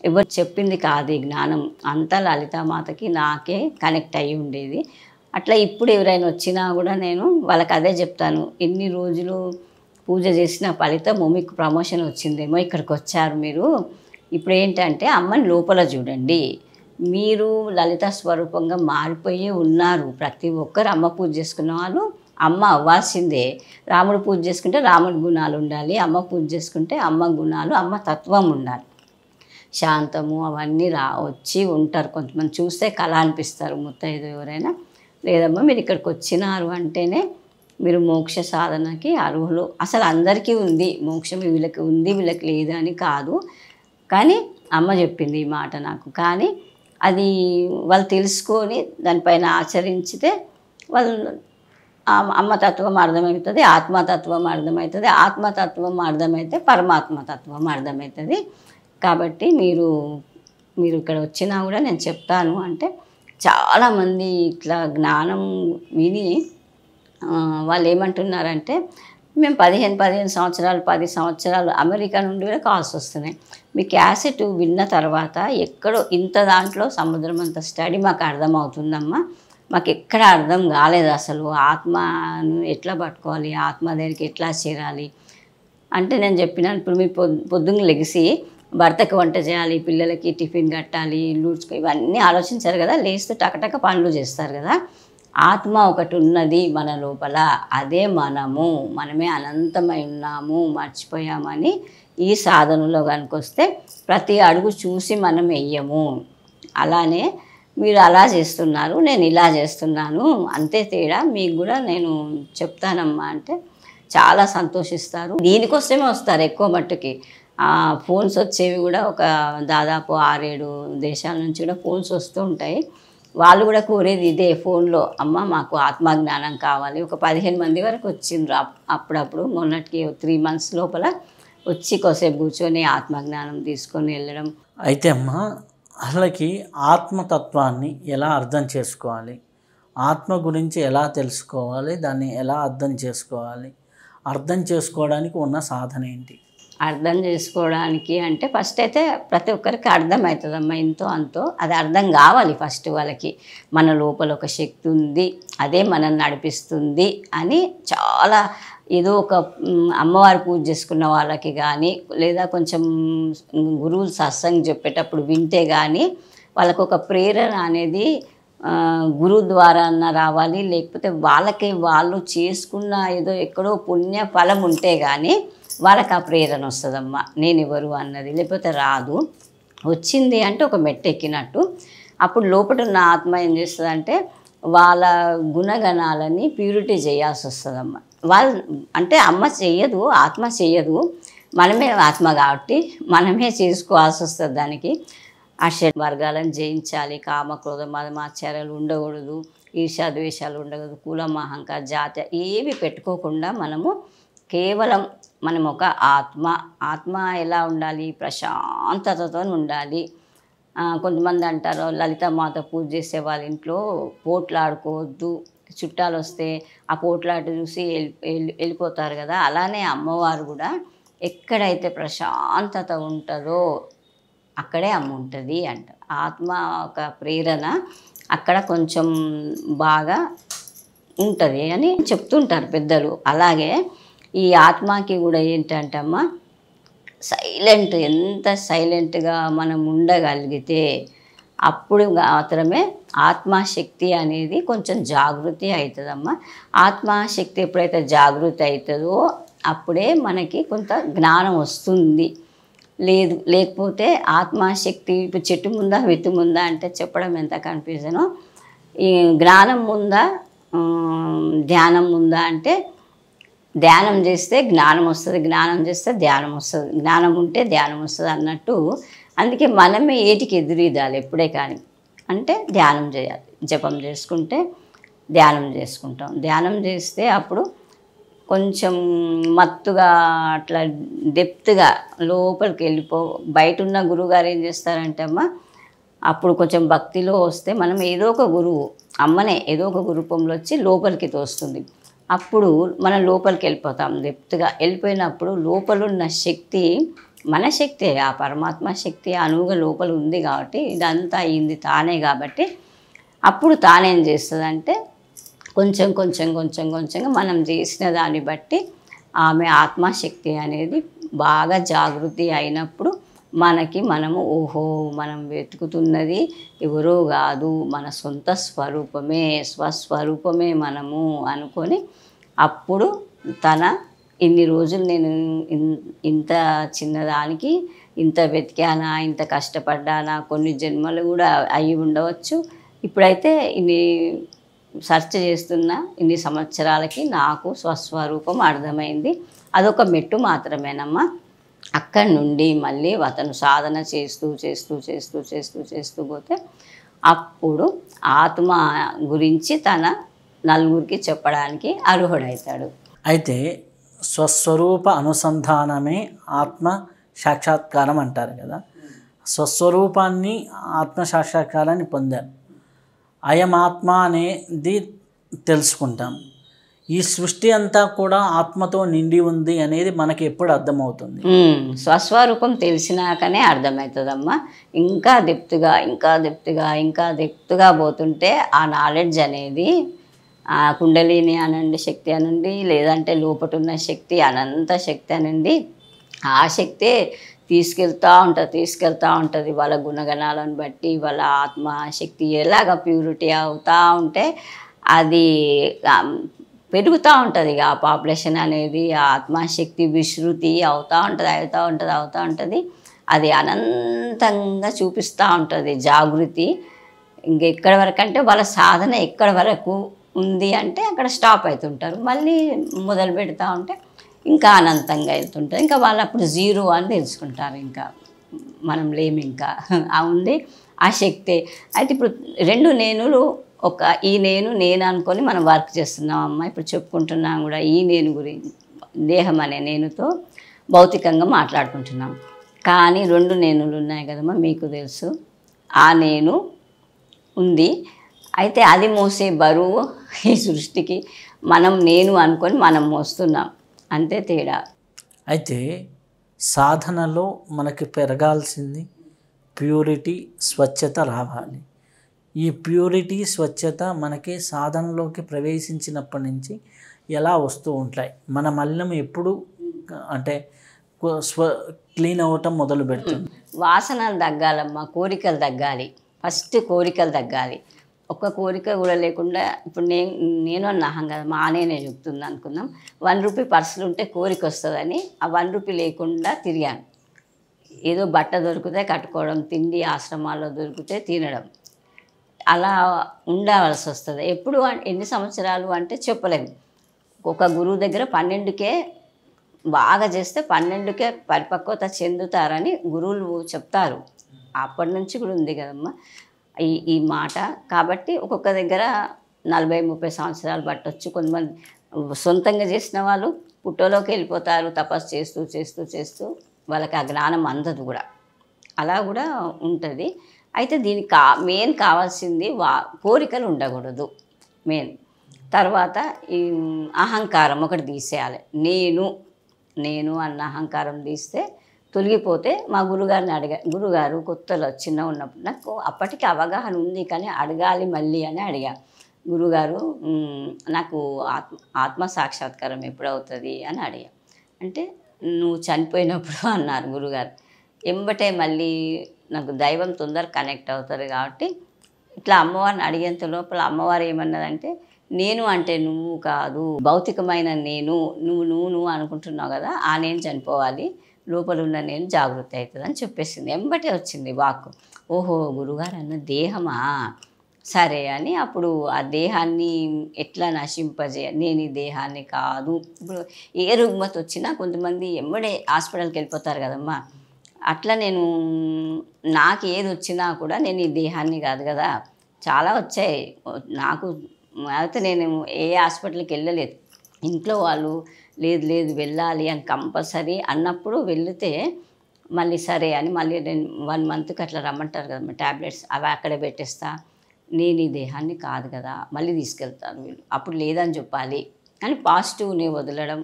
ఎవరు చెప్పింది కాదు జ్ఞానం అంతా లలితామాతకి నాకే కనెక్ట్ అయ్యి ఉండేది అట్లా ఇప్పుడు ఎవరైనా వచ్చినా కూడా నేను వాళ్ళకి అదే చెప్తాను ఎన్ని రోజులు పూజ చేసిన ఫలితం మీకు ప్రమోషన్ వచ్చిందేమో ఇక్కడికి వచ్చారు మీరు ఇప్పుడు ఏంటంటే అమ్మని లోపల చూడండి మీరు లలిత స్వరూపంగా మారిపోయి ఉన్నారు ప్రతి ఒక్కరు అమ్మ పూజ చేసుకున్న వాళ్ళు అమ్మ అవ్వాల్సిందే రాముడు పూజ చేసుకుంటే రాముడి గుణాలు ఉండాలి అమ్మ పూజ చేసుకుంటే అమ్మ గుణాలు అమ్మ తత్వం ఉండాలి శాంతము అవన్నీ రా వచ్చి ఉంటారు కొంతమంది చూస్తే కళ అనిపిస్తారు ముత్తైదు ఎవరైనా లేదమ్మా మీరు ఇక్కడికి వచ్చినారు అంటేనే మీరు మోక్ష సాధనకి అర్హులు అసలు అందరికీ ఉంది మోక్షం వీళ్ళకి ఉంది వీళ్ళకి లేదని కాదు కానీ అమ్మ చెప్పింది ఈ మాట నాకు కానీ అది వాళ్ళు తెలుసుకొని దానిపైన ఆచరించితే వాళ్ళు అమ్మతత్వం అర్థమవుతుంది ఆత్మతత్వం అర్థమవుతుంది ఆత్మతత్వం అర్థమైతే పరమాత్మతత్వం అర్థమవుతుంది కాబట్టి మీరు మీరు ఇక్కడ వచ్చినా కూడా నేను చెప్తాను అంటే చాలామంది ఇట్లా జ్ఞానం విని వాళ్ళు ఏమంటున్నారంటే మేము పదిహేను పదిహేను సంవత్సరాలు పది సంవత్సరాలు అమెరికా నుండి కూడా కాల్స్ వస్తున్నాయి మీ క్యాసెట్ విన్న తర్వాత ఎక్కడో ఇంత దాంట్లో సముద్రం అంత స్టడీ మాకు అర్థమవుతుందమ్మా మాకు ఎక్కడ అర్థం కాలేదు అసలు ఆత్మను ఎట్లా పట్టుకోవాలి ఆత్మ దగ్గరికి ఎట్లా చేరాలి అంటే నేను చెప్పినాను ఇప్పుడు మీ పొద్దున్న లెగిసి భర్తకి వంట చేయాలి పిల్లలకి టిఫిన్ కట్టాలి లూడ్స్ ఇవన్నీ ఆలోచించారు కదా లేస్తే టకటక పనులు చేస్తారు కదా ఆత్మ ఒకటి ఉన్నది మన లోపల అదే మనము మనమే అనంతమై ఉన్నాము మర్చిపోయామని ఈ సాధనలో కనుకొస్తే ప్రతి అడుగు చూసి మనం వెయ్యము అలానే మీరు అలా చేస్తున్నారు నేను ఇలా చేస్తున్నాను అంతే తేడా మీకు కూడా నేను చెప్తానమ్మా అంటే చాలా సంతోషిస్తారు దీనికోసమే వస్తారు ఎక్కువ మట్టుకి ఫోన్స్ వచ్చేవి కూడా ఒక దాదాపు ఆరేడు దేశాల నుంచి కూడా ఫోన్స్ వస్తూ ఉంటాయి వాళ్ళు కూడా కోరేది ఇదే ఫోన్లో అమ్మ మాకు ఆత్మజ్ఞానం కావాలి ఒక పదిహేను మంది వరకు వచ్చిండ్రు అప్పుడప్పుడు మొన్నటికి త్రీ మంత్స్ లోపల వచ్చి కొసేపు కూర్చొని ఆత్మజ్ఞానం తీసుకొని వెళ్ళడం అయితే అమ్మ అసలుకి ఆత్మతత్వాన్ని ఎలా అర్థం చేసుకోవాలి ఆత్మ గురించి ఎలా తెలుసుకోవాలి దాన్ని ఎలా అర్థం చేసుకోవాలి అర్థం చేసుకోవడానికి ఉన్న సాధన ఏంటి అర్థం చేసుకోవడానికి అంటే ఫస్ట్ అయితే ప్రతి ఒక్కరికి అర్థమవుతుందమ్మా ఎంతో అంతో అది అర్థం కావాలి ఫస్ట్ వాళ్ళకి మన లోపల ఒక శక్తి ఉంది అదే మనల్ని నడిపిస్తుంది అని చాలా ఏదో ఒక అమ్మవారి పూజ చేసుకున్న వాళ్ళకి కానీ లేదా కొంచెం గురువులు సత్సంగ్ చెప్పేటప్పుడు వింటే కానీ వాళ్ళకు ఒక ప్రేరణ అనేది గురువు ద్వారా అన్న రావాలి లేకపోతే వాళ్ళకి వాళ్ళు చేసుకున్న ఏదో ఎక్కడో పుణ్య ఫలం ఉంటే కానీ వాళ్ళకి ఆ ప్రేరణ వస్తుందమ్మా నేను ఎవరు అన్నది లేకపోతే రాదు వచ్చింది అంటే ఒక మెట్ ఎక్కినట్టు అప్పుడు లోపల ఉన్న ఆత్మ ఏం చేస్తుందంటే వాళ్ళ గుణగణాలని ప్యూరిటీ చేయాల్సి వస్తుందమ్మ వాళ్ళు అంటే అమ్మ చెయ్యదు ఆత్మ చెయ్యదు మనమే ఆత్మ కాబట్టి మనమే చేసుకోవాల్సి వస్తుంది దానికి ఆ వర్గాలను జయించాలి కామ క్రోధ మధమాచార్యాలు ఉండకూడదు ఈర్షాద్వేషాలు ఉండకూడదు కులం అహంకార జాతి ఏవి పెట్టుకోకుండా మనము కేవలం మనం ఒక ఆత్మ ఆత్మ ఎలా ఉండాలి ప్రశాంతతతో ఉండాలి కొంతమంది అంటారు లలిత మాత పూజ చేసే వాళ్ళ ఇంట్లో పోట్లాడుకోవద్దు చుట్టాలు వస్తే ఆ పోట్లాట చూసి వెళ్ళిపోతారు కదా అలానే అమ్మవారు కూడా ఎక్కడైతే ప్రశాంతత ఉంటుందో అక్కడే అమ్మ ఉంటుంది అంట ఆత్మ ఒక ప్రేరణ అక్కడ కొంచెం బాగా ఉంటుంది అని చెప్తుంటారు పెద్దలు అలాగే ఈ ఆత్మకి కూడా ఏంటంటమ్మా సైలెంట్ ఎంత సైలెంట్గా మనం ఉండగలిగితే అప్పుడు మాత్రమే ఆత్మశక్తి అనేది కొంచెం జాగృతి అవుతుందమ్మా ఆత్మశక్తి ఎప్పుడైతే జాగృతి అవుతుందో అప్పుడే మనకి కొంత జ్ఞానం వస్తుంది లేదు లేకపోతే ఆత్మశక్తి ఇప్పుడు చెట్టు ముందా వెతు ముందా అంటే చెప్పడం ఎంత కన్ఫ్యూజనో ఈ జ్ఞానం ముందా ధ్యానం ముందా అంటే ధ్యానం చేస్తే జ్ఞానం వస్తుంది జ్ఞానం చేస్తే ధ్యానం వస్తుంది జ్ఞానం ఉంటే ధ్యానం వస్తుంది అన్నట్టు అందుకే మనమే ఏటికి ఎదురీదాలి ఎప్పుడే కానీ అంటే ధ్యానం చేయాలి జపం చేసుకుంటే ధ్యానం చేసుకుంటాం ధ్యానం చేస్తే అప్పుడు కొంచెం మత్తుగా అట్లా డెప్త్గా లోపలికి వెళ్ళిపో బయట ఉన్న గురువుగారు ఏం చేస్తారంటే అమ్మ అప్పుడు కొంచెం భక్తిలో వస్తే మనం ఏదో ఒక గురువు అమ్మనే ఏదో ఒక రూపంలో వచ్చి లోపలికి తోస్తుంది అప్పుడు మనం లోపలికి వెళ్ళిపోతాం డెప్త్గా వెళ్ళిపోయినప్పుడు లోపల ఉన్న శక్తి మన శక్తి ఆ పరమాత్మ శక్తి అనువుగా లోపల ఉంది కాబట్టి ఇదంతా అయింది తానే కాబట్టి అప్పుడు తానేం చేస్తుందంటే కొంచెం కొంచెం కొంచెం కొంచెంగా మనం చేసిన దాన్ని బట్టి ఆమె ఆత్మశక్తి అనేది బాగా జాగృతి అయినప్పుడు మనకి మనము ఓహో మనం వెతుకుతున్నది ఎవరో కాదు మన సొంత స్వరూపమే స్వస్వరూపమే మనము అనుకొని అప్పుడు తన ఇన్ని రోజులు నేను ఇంత చిన్నదానికి ఇంత వెతికానా ఇంత కష్టపడ్డానా కొన్ని జన్మలు కూడా అయి ఉండవచ్చు ఇప్పుడైతే ఇన్ని సెర్చ్ చేస్తున్న ఇన్ని సంవత్సరాలకి నాకు స్వస్వరూపం అర్థమైంది అదొక మెట్టు మాత్రమేనమ్మా అక్కడి నుండి మళ్ళీ అతను సాధన చేస్తూ చేస్తూ చేస్తూ చేస్తూ చేస్తూ పోతే అప్పుడు ఆత్మ గురించి తన నలుగురికి చెప్పడానికి అర్హుడవుతాడు అయితే స్వస్వరూప అనుసంధానమే ఆత్మ సాక్షాత్కారం అంటారు కదా స్వస్వరూపాన్ని ఆత్మ సాక్షాత్కారాన్ని పొందాం అయం ఆత్మ అనేది తెలుసుకుంటాం ఈ సృష్టి అంతా కూడా ఆత్మతో నిండి ఉంది అనేది మనకి ఎప్పుడు అర్థమవుతుంది స్వస్వరూపం తెలిసినాకనే అర్థమవుతుందమ్మా ఇంకా దెప్తుగా ఇంకా దెప్తుగా ఇంకా దెప్తుగా పోతుంటే ఆ నాలెడ్జ్ అనేది ఆ కుండలిని అనండి శక్తి అనండి లేదంటే లోపటున్న శక్తి అనంత శక్తి అనండి ఆ శక్తే తీసుకెళ్తూ ఉంటుంది తీసుకెళ్తూ ఉంటుంది వాళ్ళ గుణగణాలను బట్టి వాళ్ళ ఆత్మ శక్తి ఎలాగ ప్యూరిటీ అవుతూ ఉంటే అది పెరుగుతూ ఉంటుంది ఆ పాపులేషన్ అనేది ఆ ఆత్మశక్తి విశృతి అవుతూ ఉంటుంది అవుతూ ఉంటుంది అవుతూ ఉంటుంది అది అనంతంగా చూపిస్తూ ఉంటుంది జాగృతి ఎక్కడి వరకు అంటే వాళ్ళ సాధన ఎక్కడి వరకు ఉంది అంటే అక్కడ స్టాప్ అవుతుంటారు మళ్ళీ మొదలు పెడతా ఉంటే ఇంకా అనంతంగా వెళ్తుంటారు ఇంకా వాళ్ళు అప్పుడు జీరో అని తెలుసుకుంటారు ఇంకా మనం లేము ఇంకా ఆ ఉంది ఆ శక్తే అయితే ఇప్పుడు రెండు నేనులు ఒక ఈ నేను నేను అనుకొని మనం వర్క్ చేస్తున్నాం అమ్మ ఇప్పుడు చెప్పుకుంటున్నాం కూడా ఈ నేను గురించి దేహం అనే నేనుతో భౌతికంగా మాట్లాడుకుంటున్నాం కానీ రెండు నేనులు ఉన్నాయి కదమ్మా మీకు తెలుసు ఆ నేను ఉంది అయితే అది మోసే బరువు ఈ సృష్టికి మనం నేను అనుకొని మనం మోస్తున్నాం అంతే తేడా అయితే సాధనలో మనకి పెరగాల్సింది ప్యూరిటీ స్వచ్ఛత రావాలి ఈ ప్యూరిటీ స్వచ్ఛత మనకి సాధనలోకి ప్రవేశించినప్పటి నుంచి ఎలా వస్తూ ఉంటాయి మన మల్లెం ఎప్పుడు అంటే స్వ క్లీన్ అవ్వటం మొదలు పెడుతుంది వాసనలు తగ్గాలమ్మా కోరికలు తగ్గాలి ఫస్ట్ కోరికలు తగ్గాలి ఒక్క కోరిక కూడా లేకుండా ఇప్పుడు నేను నేను అన్నాహం కదా మా నేనే చెప్తుంది అనుకుందాం వన్ రూపీ పర్సులు ఉంటే కోరిక వస్తుందని ఆ వన్ రూపీ లేకుండా తిరిగాను ఏదో బట్ట దొరికితే కట్టుకోవడం తిండి ఆశ్రమాల్లో దొరికితే తినడం అలా ఉండవలసి వస్తుంది ఎప్పుడు ఎన్ని సంవత్సరాలు అంటే చెప్పలేము ఒక గురువు దగ్గర పన్నెండుకే బాగా చేస్తే పన్నెండుకే పరిపక్వత చెందుతారని గురువులు చెప్తారు అప్పటి నుంచి కూడా ఉంది కదమ్మా ఈ ఈ మాట కాబట్టి ఒక్కొక్క దగ్గర నలభై ముప్పై సంవత్సరాలు పట్టొచ్చు కొంతమంది సొంతంగా చేసిన వాళ్ళు పుట్టలోకి వెళ్ళిపోతారు తపస్సు చేస్తూ చేస్తూ చేస్తూ వాళ్ళకి ఆ జ్ఞానం అందదు కూడా అలా కూడా ఉంటుంది అయితే దీనికి కా మెయిన్ కావాల్సింది వా కోరికలు ఉండకూడదు మెయిన్ తర్వాత ఈ అహంకారం ఒకటి తీసేయాలి నేను నేను అన్న అహంకారం తీస్తే తొలగిపోతే మా గురుగారిని అడిగా గురుగారు కొత్తలో చిన్న ఉన్నప్పుడు నాకు అప్పటికి అవగాహన ఉంది కానీ అడగాలి మళ్ళీ అని అడిగా గురుగారు నాకు ఆత్మ ఆత్మ సాక్షాత్కారం ఎప్పుడవుతుంది అని అడిగా అంటే నువ్వు చనిపోయినప్పుడు అన్నారు గురుగారు ఎంబటే మళ్ళీ నాకు దైవం తొందర కనెక్ట్ అవుతుంది కాబట్టి ఇట్లా అమ్మవారిని అడిగేంత లోపల అమ్మవారు ఏమన్నదంటే నేను అంటే నువ్వు కాదు భౌతికమైన నేను నువ్వు నువ్వు నువ్వు అనుకుంటున్నావు కదా ఆ నేను చనిపోవాలి లోపల ఉన్న నేను జాగృతి అవుతుంది అని చెప్పేసింది ఎంబటే వచ్చింది వాక్ ఓహో గురుగారు అన్న దేహమా సరే అని అప్పుడు ఆ దేహాన్ని ఎట్లా నశింపజే నేను ఈ దేహాన్ని కాదు ఇప్పుడు ఏ రుగ్మత వచ్చినా కొంతమంది ఎమ్మడే హాస్పిటల్కి వెళ్ళిపోతారు కదమ్మా అట్లా నేను నాకు ఏది వచ్చినా కూడా నేను ఈ దేహాన్ని కాదు కదా చాలా వచ్చాయి నాకు అయితే నేను ఏ హాస్పిటల్కి వెళ్ళలేదు ఇంట్లో వాళ్ళు లేదు లేదు వెళ్ళాలి అని కంపల్సరీ అన్నప్పుడు వెళితే మళ్ళీ సరే అని మళ్ళీ నేను వన్ మంత్కి అట్లా రమ్మంటారు కదా ట్యాబ్లెట్స్ అవి అక్కడే పెట్టేస్తా నేను ఈ దేహాన్ని కాదు కదా మళ్ళీ తీసుకెళ్తాను వీళ్ళు అప్పుడు లేదని చెప్పాలి అని పాజిటివ్ని వదలడం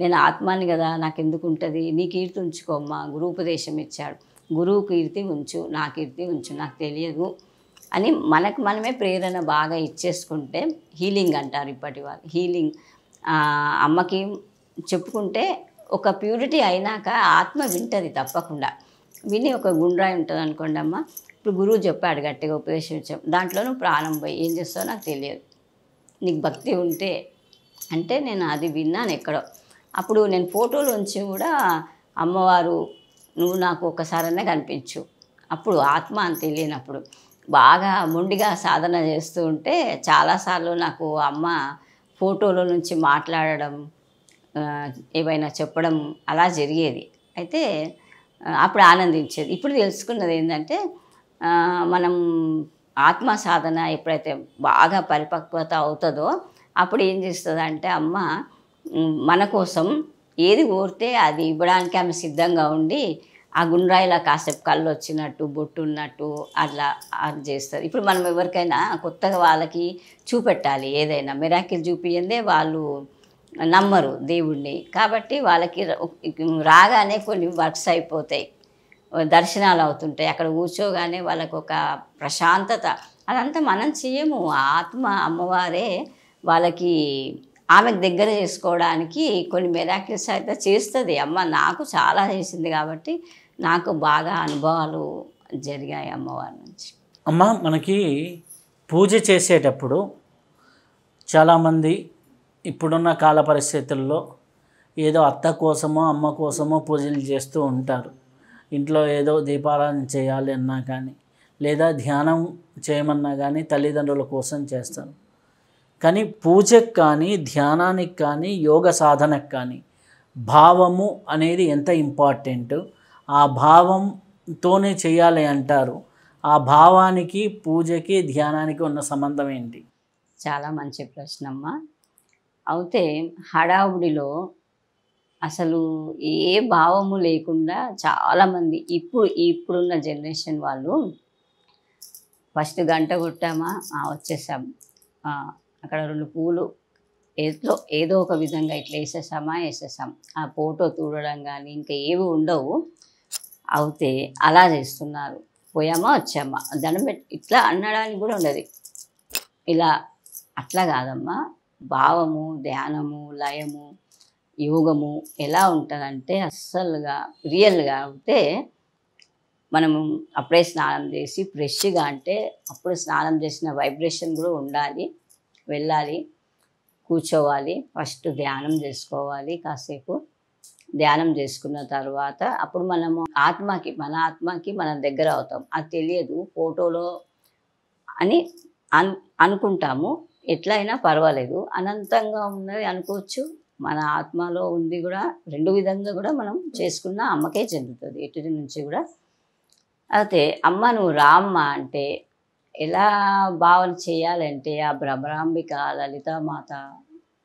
నేను ఆత్మాని కదా నాకు ఎందుకు ఉంటుంది నీ కీర్తి ఉంచుకోమ్మా గురు ఉపదేశం ఇచ్చాడు గురువు కీర్తి ఉంచు నా కీర్తి ఉంచు నాకు తెలియదు అని మనకు మనమే ప్రేరణ బాగా ఇచ్చేసుకుంటే హీలింగ్ అంటారు ఇప్పటి వాళ్ళు హీలింగ్ అమ్మకి చెప్పుకుంటే ఒక ప్యూరిటీ అయినాక ఆత్మ వింటుంది తప్పకుండా విని ఒక గుండ్రాయి ఉంటుంది అనుకోండి అమ్మ ఇప్పుడు గురువు చెప్పాడు గట్టిగా ఉపదేశం ఇచ్చాం దాంట్లోనూ ప్రాణం పోయి ఏం చేస్తావో నాకు తెలియదు నీకు భక్తి ఉంటే అంటే నేను అది విన్నాను ఎక్కడో అప్పుడు నేను ఫోటోలోంచి కూడా అమ్మవారు నువ్వు నాకు ఒకసారనే కనిపించు అప్పుడు ఆత్మ అని తెలియనప్పుడు బాగా మొండిగా సాధన చేస్తూ ఉంటే చాలాసార్లు నాకు అమ్మ ఫోటోలో నుంచి మాట్లాడడం ఏవైనా చెప్పడం అలా జరిగేది అయితే అప్పుడు ఆనందించేది ఇప్పుడు తెలుసుకున్నది ఏంటంటే మనం ఆత్మ సాధన ఎప్పుడైతే బాగా పరిపక్వత అవుతుందో అప్పుడు ఏం చేస్తుందంటే అమ్మ మన కోసం ఏది కోరితే అది ఇవ్వడానికి ఆమె సిద్ధంగా ఉండి ఆ గుండ్రాయిలా కాసేపు కళ్ళు వచ్చినట్టు బొట్టు ఉన్నట్టు అట్లా అది చేస్తారు ఇప్పుడు మనం ఎవరికైనా కొత్తగా వాళ్ళకి చూపెట్టాలి ఏదైనా మిరాకిల్ చూపించిందే వాళ్ళు నమ్మరు దేవుణ్ణి కాబట్టి వాళ్ళకి రాగానే కొన్ని వర్క్స్ అయిపోతాయి దర్శనాలు అవుతుంటాయి అక్కడ కూర్చోగానే వాళ్ళకు ఒక ప్రశాంతత అదంతా మనం చేయము ఆత్మ అమ్మవారే వాళ్ళకి ఆమెకు దగ్గర చేసుకోవడానికి కొన్ని మెరాకిల్స్ అయితే చేస్తుంది అమ్మ నాకు చాలా చేసింది కాబట్టి నాకు బాగా అనుభవాలు జరిగాయి అమ్మవారి నుంచి అమ్మ మనకి పూజ చేసేటప్పుడు చాలామంది ఇప్పుడున్న కాల పరిస్థితుల్లో ఏదో అత్త కోసమో అమ్మ కోసమో పూజలు చేస్తూ ఉంటారు ఇంట్లో ఏదో దీపారాధన చేయాలి అన్నా కానీ లేదా ధ్యానం చేయమన్నా కానీ తల్లిదండ్రుల కోసం చేస్తారు కానీ పూజకు కానీ ధ్యానానికి కానీ యోగ సాధనకు కానీ భావము అనేది ఎంత ఇంపార్టెంట్ ఆ భావంతోనే చేయాలి అంటారు ఆ భావానికి పూజకి ధ్యానానికి ఉన్న సంబంధం ఏంటి చాలా మంచి ప్రశ్న అమ్మ అయితే హడావుడిలో అసలు ఏ భావము లేకుండా చాలామంది ఇప్పుడు ఇప్పుడున్న జనరేషన్ వాళ్ళు ఫస్ట్ గంట కొట్టామా వచ్చేసాం అక్కడ రెండు పూలు ఏదో ఏదో ఒక విధంగా ఇట్లా వేసేసామా వేసేసాం ఆ ఫోటో చూడడం కానీ ఇంకా ఏవి ఉండవు అవుతే అలా చేస్తున్నారు పోయామా వచ్చామా దండం పెట్టి ఇట్లా అనడానికి కూడా ఉండదు ఇలా అట్లా కాదమ్మా భావము ధ్యానము లయము యోగము ఎలా ఉంటుందంటే అస్సలుగా రియల్గా ఉంటే మనము అప్పుడే స్నానం చేసి ఫ్రెష్గా అంటే అప్పుడు స్నానం చేసిన వైబ్రేషన్ కూడా ఉండాలి వెళ్ళాలి కూర్చోవాలి ఫస్ట్ ధ్యానం చేసుకోవాలి కాసేపు ధ్యానం చేసుకున్న తర్వాత అప్పుడు మనము ఆత్మకి మన ఆత్మకి మనం దగ్గర అవుతాం అది తెలియదు ఫోటోలో అని అన్ అనుకుంటాము ఎట్లయినా పర్వాలేదు అనంతంగా ఉన్నది అనుకోవచ్చు మన ఆత్మలో ఉంది కూడా రెండు విధంగా కూడా మనం చేసుకున్న అమ్మకే చెందుతుంది ఎటు నుంచి కూడా అయితే అమ్మ నువ్వు రామ్మ అంటే ఎలా భావన చేయాలంటే ఆ భ్రమరాంబిక లలితామాత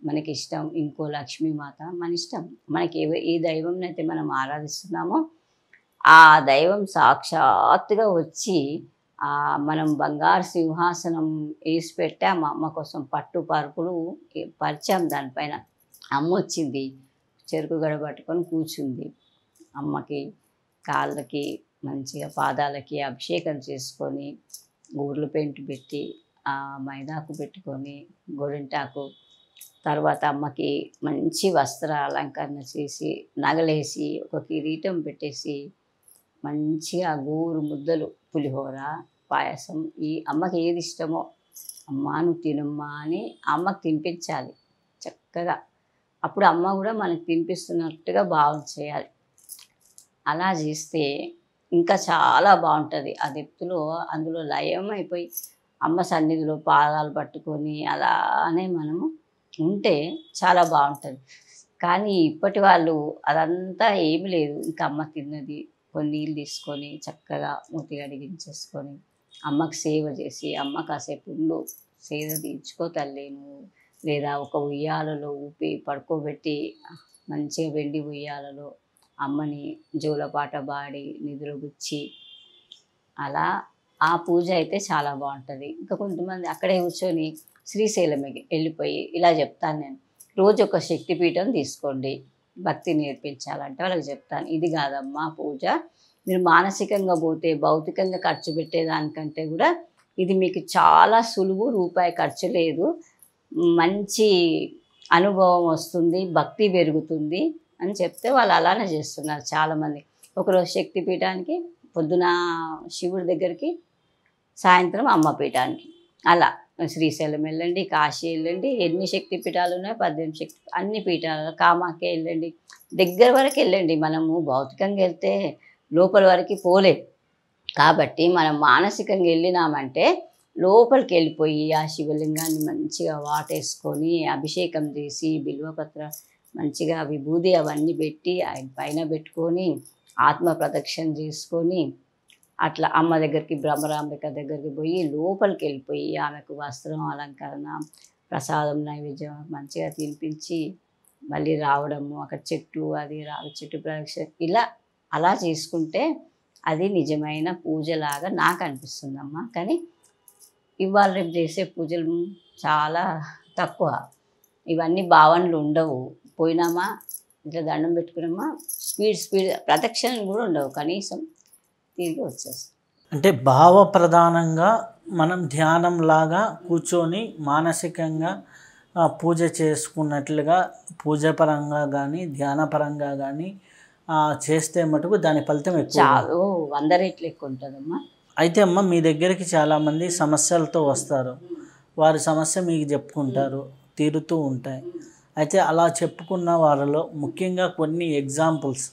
మనకి ఇష్టం ఇంకో లక్ష్మీమాత మన ఇష్టం మనకి ఏ దైవం అయితే మనం ఆరాధిస్తున్నామో ఆ దైవం సాక్షాత్తుగా వచ్చి మనం బంగారు సింహాసనం వేసి పెట్టా మా అమ్మ కోసం పట్టు పరుపులు పరిచాం దానిపైన అమ్మ వచ్చింది చెరుకు గడ పట్టుకొని కూర్చుంది అమ్మకి కాళ్ళకి మంచిగా పాదాలకి అభిషేకం చేసుకొని గూర్ల పెయింట్ పెట్టి ఆ మైదాకు పెట్టుకొని గోరింటాకు తర్వాత అమ్మకి మంచి వస్త్ర అలంకరణ చేసి నగలేసి ఒక కిరీటం పెట్టేసి మంచిగా గూరు ముద్దలు పులిహోర పాయసం ఈ అమ్మకి ఏది ఇష్టమో అమ్మను తినమ్మా అని అమ్మకు తినిపించాలి చక్కగా అప్పుడు అమ్మ కూడా మనకు తినిపిస్తున్నట్టుగా భావన చేయాలి అలా చేస్తే ఇంకా చాలా బాగుంటుంది ఆ దిప్తులు అందులో లయం అయిపోయి అమ్మ సన్నిధిలో పాదాలు పట్టుకొని అలానే మనము ఉంటే చాలా బాగుంటుంది కానీ ఇప్పటి వాళ్ళు అదంతా ఏమి లేదు ఇంకా అమ్మ తిన్నది కొన్ని నీళ్ళు తీసుకొని చక్కగా మూతి అడిగించేసుకొని అమ్మకు సేవ చేసి అమ్మ కాసేపు ఉండు సేద తీర్చుకో తల్లి లేదా ఒక ఉయ్యాలలో ఊపి పడుకోబెట్టి మంచిగా వెండి ఉయ్యాలలో అమ్మని జోలపాట పాడి నిద్రగుచ్చి అలా ఆ పూజ అయితే చాలా బాగుంటుంది ఇంకా కొంతమంది అక్కడే కూర్చొని శ్రీశైలం వెళ్ళిపోయి ఇలా చెప్తాను నేను రోజు ఒక శక్తిపీఠం తీసుకోండి భక్తి నేర్పించాలంటే వాళ్ళకి చెప్తాను ఇది కాదమ్మా పూజ మీరు మానసికంగా పోతే భౌతికంగా ఖర్చు పెట్టేదానికంటే కూడా ఇది మీకు చాలా సులువు రూపాయి ఖర్చు లేదు మంచి అనుభవం వస్తుంది భక్తి పెరుగుతుంది అని చెప్తే వాళ్ళు అలానే చేస్తున్నారు చాలామంది ఒకరోజు శక్తి పీఠానికి పొద్దున శివుడి దగ్గరికి సాయంత్రం అమ్మ పీఠానికి అలా శ్రీశైలం వెళ్ళండి కాశీ వెళ్ళండి ఎన్ని శక్తి పీఠాలు ఉన్నాయో పద్దెనిమిది శక్తి అన్ని పీఠాలు కామాకే వెళ్ళండి దగ్గర వరకు వెళ్ళండి మనము భౌతికంగా వెళ్తే లోపల వరకు పోలే కాబట్టి మనం మానసికంగా వెళ్ళినామంటే లోపలికి వెళ్ళిపోయి ఆ శివలింగాన్ని మంచిగా వాటేసుకొని అభిషేకం చేసి బిల్వపత్ర మంచిగా విభూది అవన్నీ పెట్టి ఆయన పైన పెట్టుకొని ఆత్మ ప్రదక్షిణ చేసుకొని అట్లా అమ్మ దగ్గరికి బ్రహ్మరాంబిక దగ్గరికి పోయి లోపలికి వెళ్ళిపోయి ఆమెకు వస్త్రం అలంకరణ ప్రసాదం నైవేద్యం మంచిగా తినిపించి మళ్ళీ రావడము అక్కడ చెట్టు అది రావి చెట్టు ప్రదక్షిణ ఇలా అలా చేసుకుంటే అది నిజమైన పూజలాగా నాకు అనిపిస్తుందమ్మా కానీ ఇవాళ రేపు చేసే పూజలు చాలా తక్కువ ఇవన్నీ భావనలు ఉండవు పోయినామా ఇట్లా దండం పెట్టుకున్నామా స్పీడ్ స్పీడ్ ప్రదక్షిణలు కూడా ఉండవు కనీసం తిరిగి వచ్చేస్తాం అంటే భావ ప్రధానంగా మనం ధ్యానం లాగా కూర్చొని మానసికంగా పూజ చేసుకున్నట్లుగా పరంగా కానీ ధ్యానపరంగా కానీ చేస్తే మటుకు దాని ఫలితం ఎక్కువ వంద ఎక్కువ ఉంటుందమ్మా అయితే అమ్మ మీ దగ్గరికి చాలామంది సమస్యలతో వస్తారు వారి సమస్య మీకు చెప్పుకుంటారు తీరుతూ ఉంటాయి అయితే అలా చెప్పుకున్న వారిలో ముఖ్యంగా కొన్ని ఎగ్జాంపుల్స్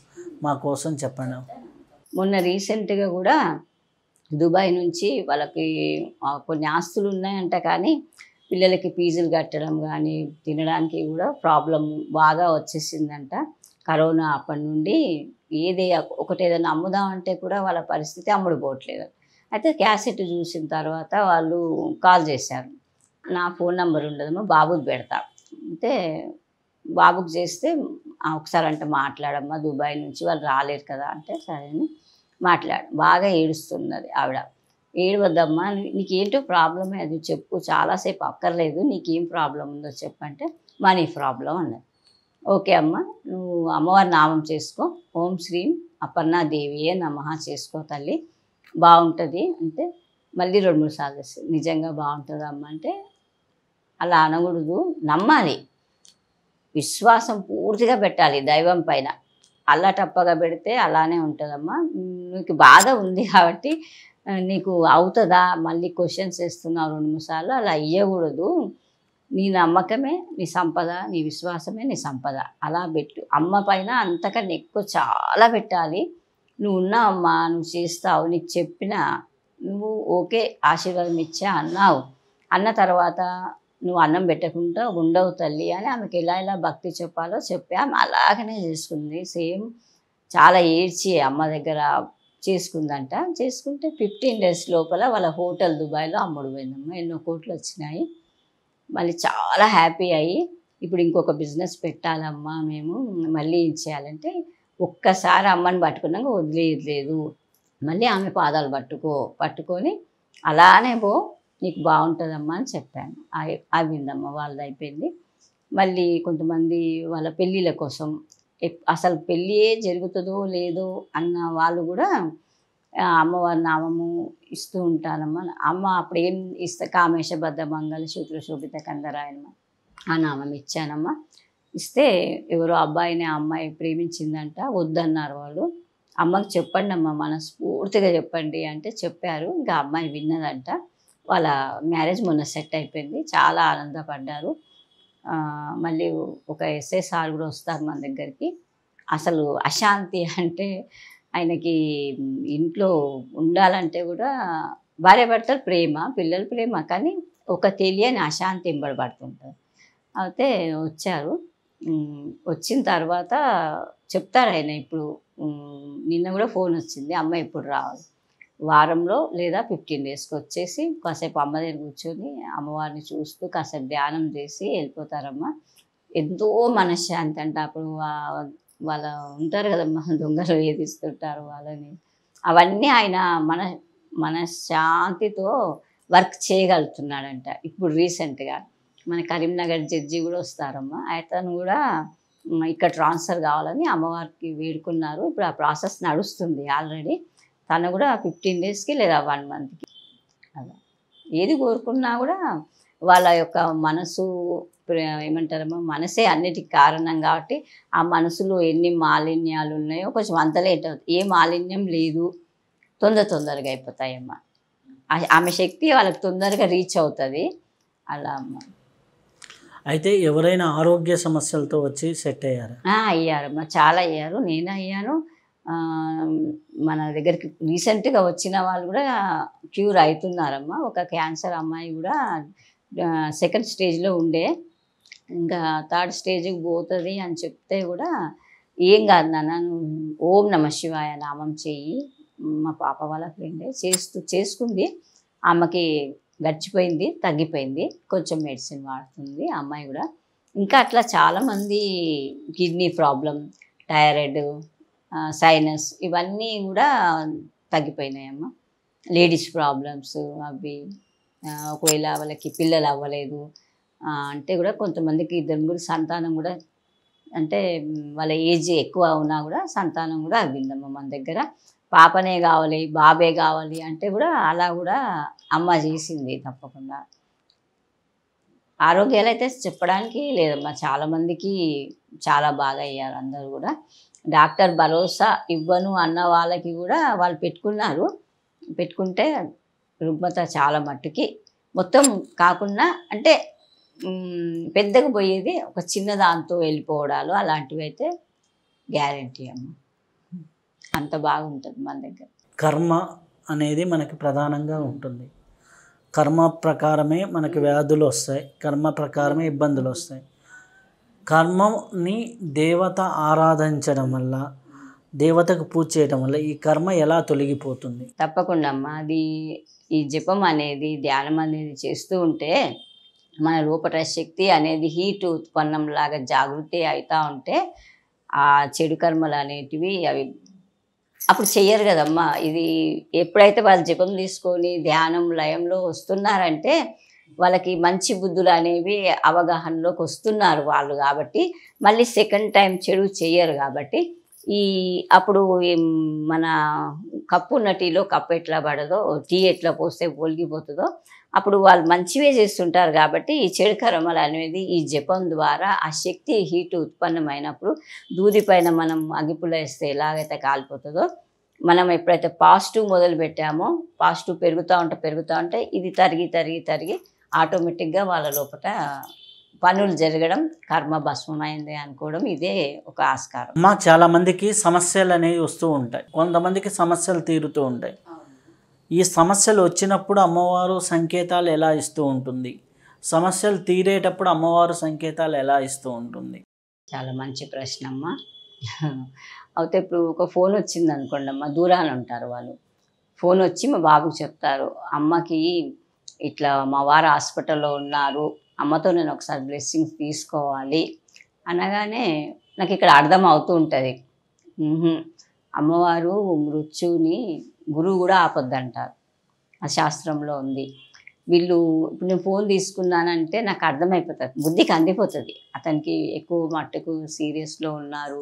మా కోసం చెప్పండి మొన్న రీసెంట్గా కూడా దుబాయ్ నుంచి వాళ్ళకి కొన్ని ఆస్తులు ఉన్నాయంట కానీ పిల్లలకి ఫీజులు కట్టడం కానీ తినడానికి కూడా ప్రాబ్లం బాగా వచ్చేసిందంట కరోనా అప్పటి నుండి ఏది ఒకటి ఏదైనా అమ్ముదామంటే కూడా వాళ్ళ పరిస్థితి అమ్ముడుపోవట్లేదు అయితే క్యాసెట్ చూసిన తర్వాత వాళ్ళు కాల్ చేశారు నా ఫోన్ నెంబర్ ఉండదు బాబుకి పెడతాం అంటే బాబుకు చేస్తే ఒకసారి అంటే మాట్లాడమ్మా దుబాయ్ నుంచి వాళ్ళు రాలేరు కదా అంటే సరే అని మాట్లాడు బాగా ఏడుస్తున్నది ఆవిడ ఏడవద్దమ్మా నీకేంటో ప్రాబ్లమే అది చెప్పు చాలాసేపు అక్కర్లేదు నీకేం ప్రాబ్లం ఉందో చెప్పంటే మనీ ప్రాబ్లం అన్నది ఓకే అమ్మ నువ్వు అమ్మవారి నామం చేసుకో ఓం శ్రీం దేవియే నమ చేసుకో తల్లి బాగుంటుంది అంటే మళ్ళీ రెండు మూడు సార్లు నిజంగా బాగుంటుందమ్మ అంటే అలా అనకూడదు నమ్మాలి విశ్వాసం పూర్తిగా పెట్టాలి దైవం పైన అలా టప్పగా పెడితే అలానే ఉంటుందమ్మా నీకు బాధ ఉంది కాబట్టి నీకు అవుతుందా మళ్ళీ క్వశ్చన్స్ వేస్తున్నావు రెండు నిమిషాలు అలా అయ్యకూడదు నీ నమ్మకమే నీ సంపద నీ విశ్వాసమే నీ సంపద అలా పెట్టు అమ్మ పైన అంతకన్నా ఎక్కువ చాలా పెట్టాలి నువ్వు ఉన్నావమ్మా నువ్వు చేస్తావు నీకు చెప్పిన నువ్వు ఓకే ఆశీర్వాదం ఇచ్చా అన్నావు అన్న తర్వాత నువ్వు అన్నం పెట్టకుండా ఉండవు తల్లి అని ఆమెకి ఎలా ఎలా భక్తి చెప్పాలో చెప్పి ఆమె అలాగనే చేసుకుంది సేమ్ చాలా ఏడ్చి అమ్మ దగ్గర చేసుకుందంట చేసుకుంటే ఫిఫ్టీన్ డేస్ లోపల వాళ్ళ హోటల్ దుబాయ్లో అమ్ముడు పోయిందమ్మ ఎన్నో కోట్లు వచ్చినాయి మళ్ళీ చాలా హ్యాపీ అయ్యి ఇప్పుడు ఇంకొక బిజినెస్ పెట్టాలమ్మా మేము మళ్ళీ ఏం చేయాలంటే ఒక్కసారి అమ్మని పట్టుకున్నాక వదిలేయట్లేదు మళ్ళీ ఆమె పాదాలు పట్టుకో పట్టుకొని అలానే పో నీకు బాగుంటుందమ్మా అని చెప్పాను విందమ్మా వాళ్ళది అయిపోయింది మళ్ళీ కొంతమంది వాళ్ళ పెళ్ళిళ్ళ కోసం అసలు పెళ్ళియే జరుగుతుందో లేదో అన్న వాళ్ళు కూడా అమ్మవారి నామము ఇస్తూ ఉంటానమ్మా అమ్మ అప్పుడు ఏం ఇస్తా కామేశబద్ధ మంగళ శూద్ర శోభిత కందరాయనమ్మ ఆ నామం ఇచ్చానమ్మా ఇస్తే ఎవరో అబ్బాయిని అమ్మాయి ప్రేమించిందంట వద్దన్నారు వాళ్ళు అమ్మకి చెప్పండి అమ్మ మనస్ఫూర్తిగా చెప్పండి అంటే చెప్పారు ఇంకా అమ్మాయి విన్నదంట వాళ్ళ మ్యారేజ్ మొన్న సెట్ అయిపోయింది చాలా ఆనందపడ్డారు మళ్ళీ ఒక ఎస్ఎస్ఆర్ సార్ కూడా వస్తారు మన దగ్గరికి అసలు అశాంతి అంటే ఆయనకి ఇంట్లో ఉండాలంటే కూడా భార్య భర్తలు ప్రేమ పిల్లలు ప్రేమ కానీ ఒక తెలియని అశాంతి ఇంబడబడుతుంటారు అయితే వచ్చారు వచ్చిన తర్వాత చెప్తారు ఆయన ఇప్పుడు నిన్న కూడా ఫోన్ వచ్చింది అమ్మ ఎప్పుడు రావాలి వారంలో లేదా ఫిఫ్టీన్ డేస్కి వచ్చేసి కాసేపు అమ్మ దగ్గర కూర్చొని అమ్మవారిని చూస్తూ కాసేపు ధ్యానం చేసి వెళ్ళిపోతారమ్మ ఎంతో మనశ్శాంతి అంటే అప్పుడు వాళ్ళ ఉంటారు కదమ్మా దొంగలు వేధిస్తుంటారు వాళ్ళని అవన్నీ ఆయన మన మనశ్శాంతితో వర్క్ చేయగలుగుతున్నాడంట ఇప్పుడు రీసెంట్గా మన కరీంనగర్ జడ్జి కూడా వస్తారమ్మా అతను కూడా ఇక్కడ ట్రాన్స్ఫర్ కావాలని అమ్మవారికి వేడుకున్నారు ఇప్పుడు ఆ ప్రాసెస్ నడుస్తుంది ఆల్రెడీ తను కూడా ఫిఫ్టీన్ డేస్కి లేదా వన్ మంత్కి అలా ఏది కోరుకున్నా కూడా వాళ్ళ యొక్క మనసు ఏమంటారమ్మా మనసే అన్నిటికి కారణం కాబట్టి ఆ మనసులో ఎన్ని మాలిన్యాలు ఉన్నాయో కొంచెం అంతలేట్ ఏ మాలిన్యం లేదు తొందర తొందరగా అయిపోతాయమ్మా ఆమె శక్తి వాళ్ళకి తొందరగా రీచ్ అవుతుంది అలా అమ్మ అయితే ఎవరైనా ఆరోగ్య సమస్యలతో వచ్చి సెట్ అయ్యారు అయ్యారమ్మా చాలా అయ్యారు నేను అయ్యాను మన దగ్గరికి రీసెంట్గా వచ్చిన వాళ్ళు కూడా క్యూర్ అవుతున్నారమ్మా ఒక క్యాన్సర్ అమ్మాయి కూడా సెకండ్ స్టేజ్లో ఉండే ఇంకా థర్డ్ స్టేజ్కి పోతుంది అని చెప్తే కూడా ఏం కాదు నాన్న ఓం నమ శివాయ నామం చెయ్యి మా పాప వాళ్ళ ఫ్రెండే చేస్తూ చేసుకుంది అమ్మకి గడిచిపోయింది తగ్గిపోయింది కొంచెం మెడిసిన్ వాడుతుంది అమ్మాయి కూడా ఇంకా అట్లా చాలామంది కిడ్నీ ప్రాబ్లం థైరాయిడ్ సైనస్ ఇవన్నీ కూడా తగ్గిపోయినాయమ్మ లేడీస్ ప్రాబ్లమ్స్ అవి ఒకవేళ వాళ్ళకి పిల్లలు అవ్వలేదు అంటే కూడా కొంతమందికి ఇద్దరు కూడా సంతానం కూడా అంటే వాళ్ళ ఏజ్ ఎక్కువ ఉన్నా కూడా సంతానం కూడా అవ్విందమ్మ మన దగ్గర పాపనే కావాలి బాబే కావాలి అంటే కూడా అలా కూడా అమ్మ చేసింది తప్పకుండా ఆరోగ్యాలు అయితే చెప్పడానికి లేదమ్మా చాలామందికి చాలా బాగా అయ్యారు అందరూ కూడా డాక్టర్ భరోసా ఇవ్వను అన్న వాళ్ళకి కూడా వాళ్ళు పెట్టుకున్నారు పెట్టుకుంటే రుగ్మత చాలా మట్టుకి మొత్తం కాకుండా అంటే పెద్దగా పోయేది ఒక చిన్న దాంతో వెళ్ళిపోవడాలు అలాంటివి అయితే గ్యారంటీ అమ్మ అంత బాగుంటుంది మన దగ్గర కర్మ అనేది మనకి ప్రధానంగా ఉంటుంది కర్మ ప్రకారమే మనకి వ్యాధులు వస్తాయి కర్మ ప్రకారమే ఇబ్బందులు వస్తాయి కర్మని దేవత ఆరాధించడం వల్ల దేవతకు పూజ చేయడం వల్ల ఈ కర్మ ఎలా తొలగిపోతుంది తప్పకుండా అమ్మా అది ఈ జపం అనేది ధ్యానం అనేది చేస్తూ ఉంటే మన లోపల శక్తి అనేది హీట్ ఉత్పన్నం లాగా జాగృతి అవుతూ ఉంటే ఆ చెడు కర్మలు అనేటివి అవి అప్పుడు చెయ్యరు కదమ్మా ఇది ఎప్పుడైతే వాళ్ళు జపం తీసుకొని ధ్యానం లయంలో వస్తున్నారంటే వాళ్ళకి మంచి బుద్ధులు అనేవి అవగాహనలోకి వస్తున్నారు వాళ్ళు కాబట్టి మళ్ళీ సెకండ్ టైం చెడు చేయరు కాబట్టి ఈ అప్పుడు మన కప్పు ఉన్న టీలో కప్పు ఎట్లా పడదో టీ ఎట్లా పోస్తే ఒలిగిపోతుందో అప్పుడు వాళ్ళు మంచివే చేస్తుంటారు కాబట్టి ఈ చెడు కర్మలు అనేది ఈ జపం ద్వారా ఆ శక్తి హీట్ ఉత్పన్నమైనప్పుడు దూది పైన మనం అగిపులు వేస్తే ఎలాగైతే కాలిపోతుందో మనం ఎప్పుడైతే పాజిటివ్ మొదలు పెట్టామో పాజిటివ్ పెరుగుతూ ఉంటే పెరుగుతూ ఉంటే ఇది తరిగి తరిగి తరిగి ఆటోమేటిక్గా వాళ్ళ లోపల పనులు జరగడం కర్మభస్మమైంది అనుకోవడం ఇదే ఒక ఆస్కారం మా చాలా మందికి సమస్యలు అనేవి వస్తూ ఉంటాయి కొంతమందికి సమస్యలు తీరుతూ ఉంటాయి ఈ సమస్యలు వచ్చినప్పుడు అమ్మవారు సంకేతాలు ఎలా ఇస్తూ ఉంటుంది సమస్యలు తీరేటప్పుడు అమ్మవారు సంకేతాలు ఎలా ఇస్తూ ఉంటుంది చాలా మంచి ప్రశ్న అమ్మ అయితే ఇప్పుడు ఒక ఫోన్ వచ్చింది అనుకోండి అమ్మ దూరాన ఉంటారు వాళ్ళు ఫోన్ వచ్చి మా బాబుకు చెప్తారు అమ్మకి ఇట్లా మా వారు హాస్పిటల్లో ఉన్నారు అమ్మతో నేను ఒకసారి బ్లెస్సింగ్స్ తీసుకోవాలి అనగానే నాకు ఇక్కడ అర్థం అవుతూ ఉంటుంది అమ్మవారు మృత్యుని గురువు కూడా ఆపొద్దంటారు ఆ శాస్త్రంలో ఉంది వీళ్ళు ఇప్పుడు నేను ఫోన్ తీసుకున్నానంటే నాకు అర్థమైపోతుంది బుద్ధికి అందిపోతుంది అతనికి ఎక్కువ మట్టుకు సీరియస్లో ఉన్నారు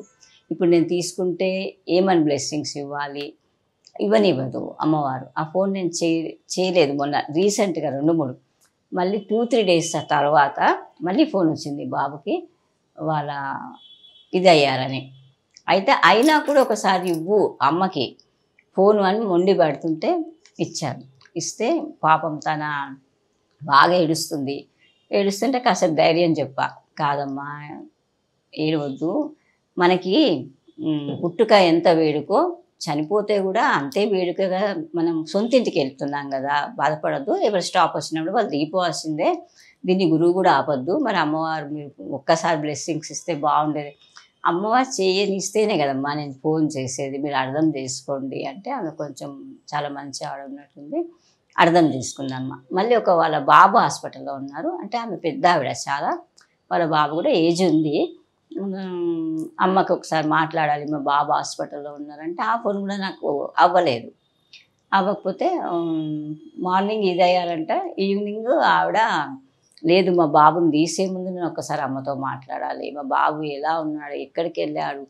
ఇప్పుడు నేను తీసుకుంటే ఏమని బ్లెస్సింగ్స్ ఇవ్వాలి ఇవ్వనివ్వదు అమ్మవారు ఆ ఫోన్ నేను చేయ చేయలేదు మొన్న రీసెంట్గా రెండు మూడు మళ్ళీ టూ త్రీ డేస్ తర్వాత మళ్ళీ ఫోన్ వచ్చింది బాబుకి వాళ్ళ ఇది అయ్యారని అయితే అయినా కూడా ఒకసారి ఇవ్వు అమ్మకి ఫోన్ అని మొండి పెడుతుంటే ఇచ్చాను ఇస్తే పాపం తన బాగా ఏడుస్తుంది ఏడుస్తుంటే కాసేపు ధైర్యం చెప్ప కాదమ్మా ఏడవద్దు మనకి పుట్టుక ఎంత వేడుకో చనిపోతే కూడా అంతే వేడుకగా మనం సొంత ఇంటికి వెళ్తున్నాం కదా బాధపడద్దు ఎవరు స్టాప్ వచ్చినప్పుడు వాళ్ళు దిగిపోవాల్సిందే దీన్ని గురువు కూడా ఆపద్దు మరి అమ్మవారు మీరు ఒక్కసారి బ్లెస్సింగ్స్ ఇస్తే బాగుండేది అమ్మవారు చేయనిస్తేనే కదమ్మా నేను ఫోన్ చేసేది మీరు అర్థం చేసుకోండి అంటే ఆమె కొంచెం చాలా మంచి ఆవిడ ఉన్నట్టుంది అర్థం చేసుకుందమ్మ మళ్ళీ ఒక వాళ్ళ బాబు హాస్పిటల్లో ఉన్నారు అంటే ఆమె పెద్ద ఆవిడ చాలా వాళ్ళ బాబు కూడా ఏజ్ ఉంది అమ్మకి ఒకసారి మాట్లాడాలి మా బాబు హాస్పిటల్లో ఉన్నారంటే ఆ ఫోన్ కూడా నాకు అవ్వలేదు అవ్వకపోతే మార్నింగ్ ఇది అయ్యారంట ఈవినింగ్ ఆవిడ లేదు మా బాబుని తీసే ముందు నేను ఒకసారి అమ్మతో మాట్లాడాలి మా బాబు ఎలా ఉన్నాడు ఎక్కడికి వెళ్ళాడు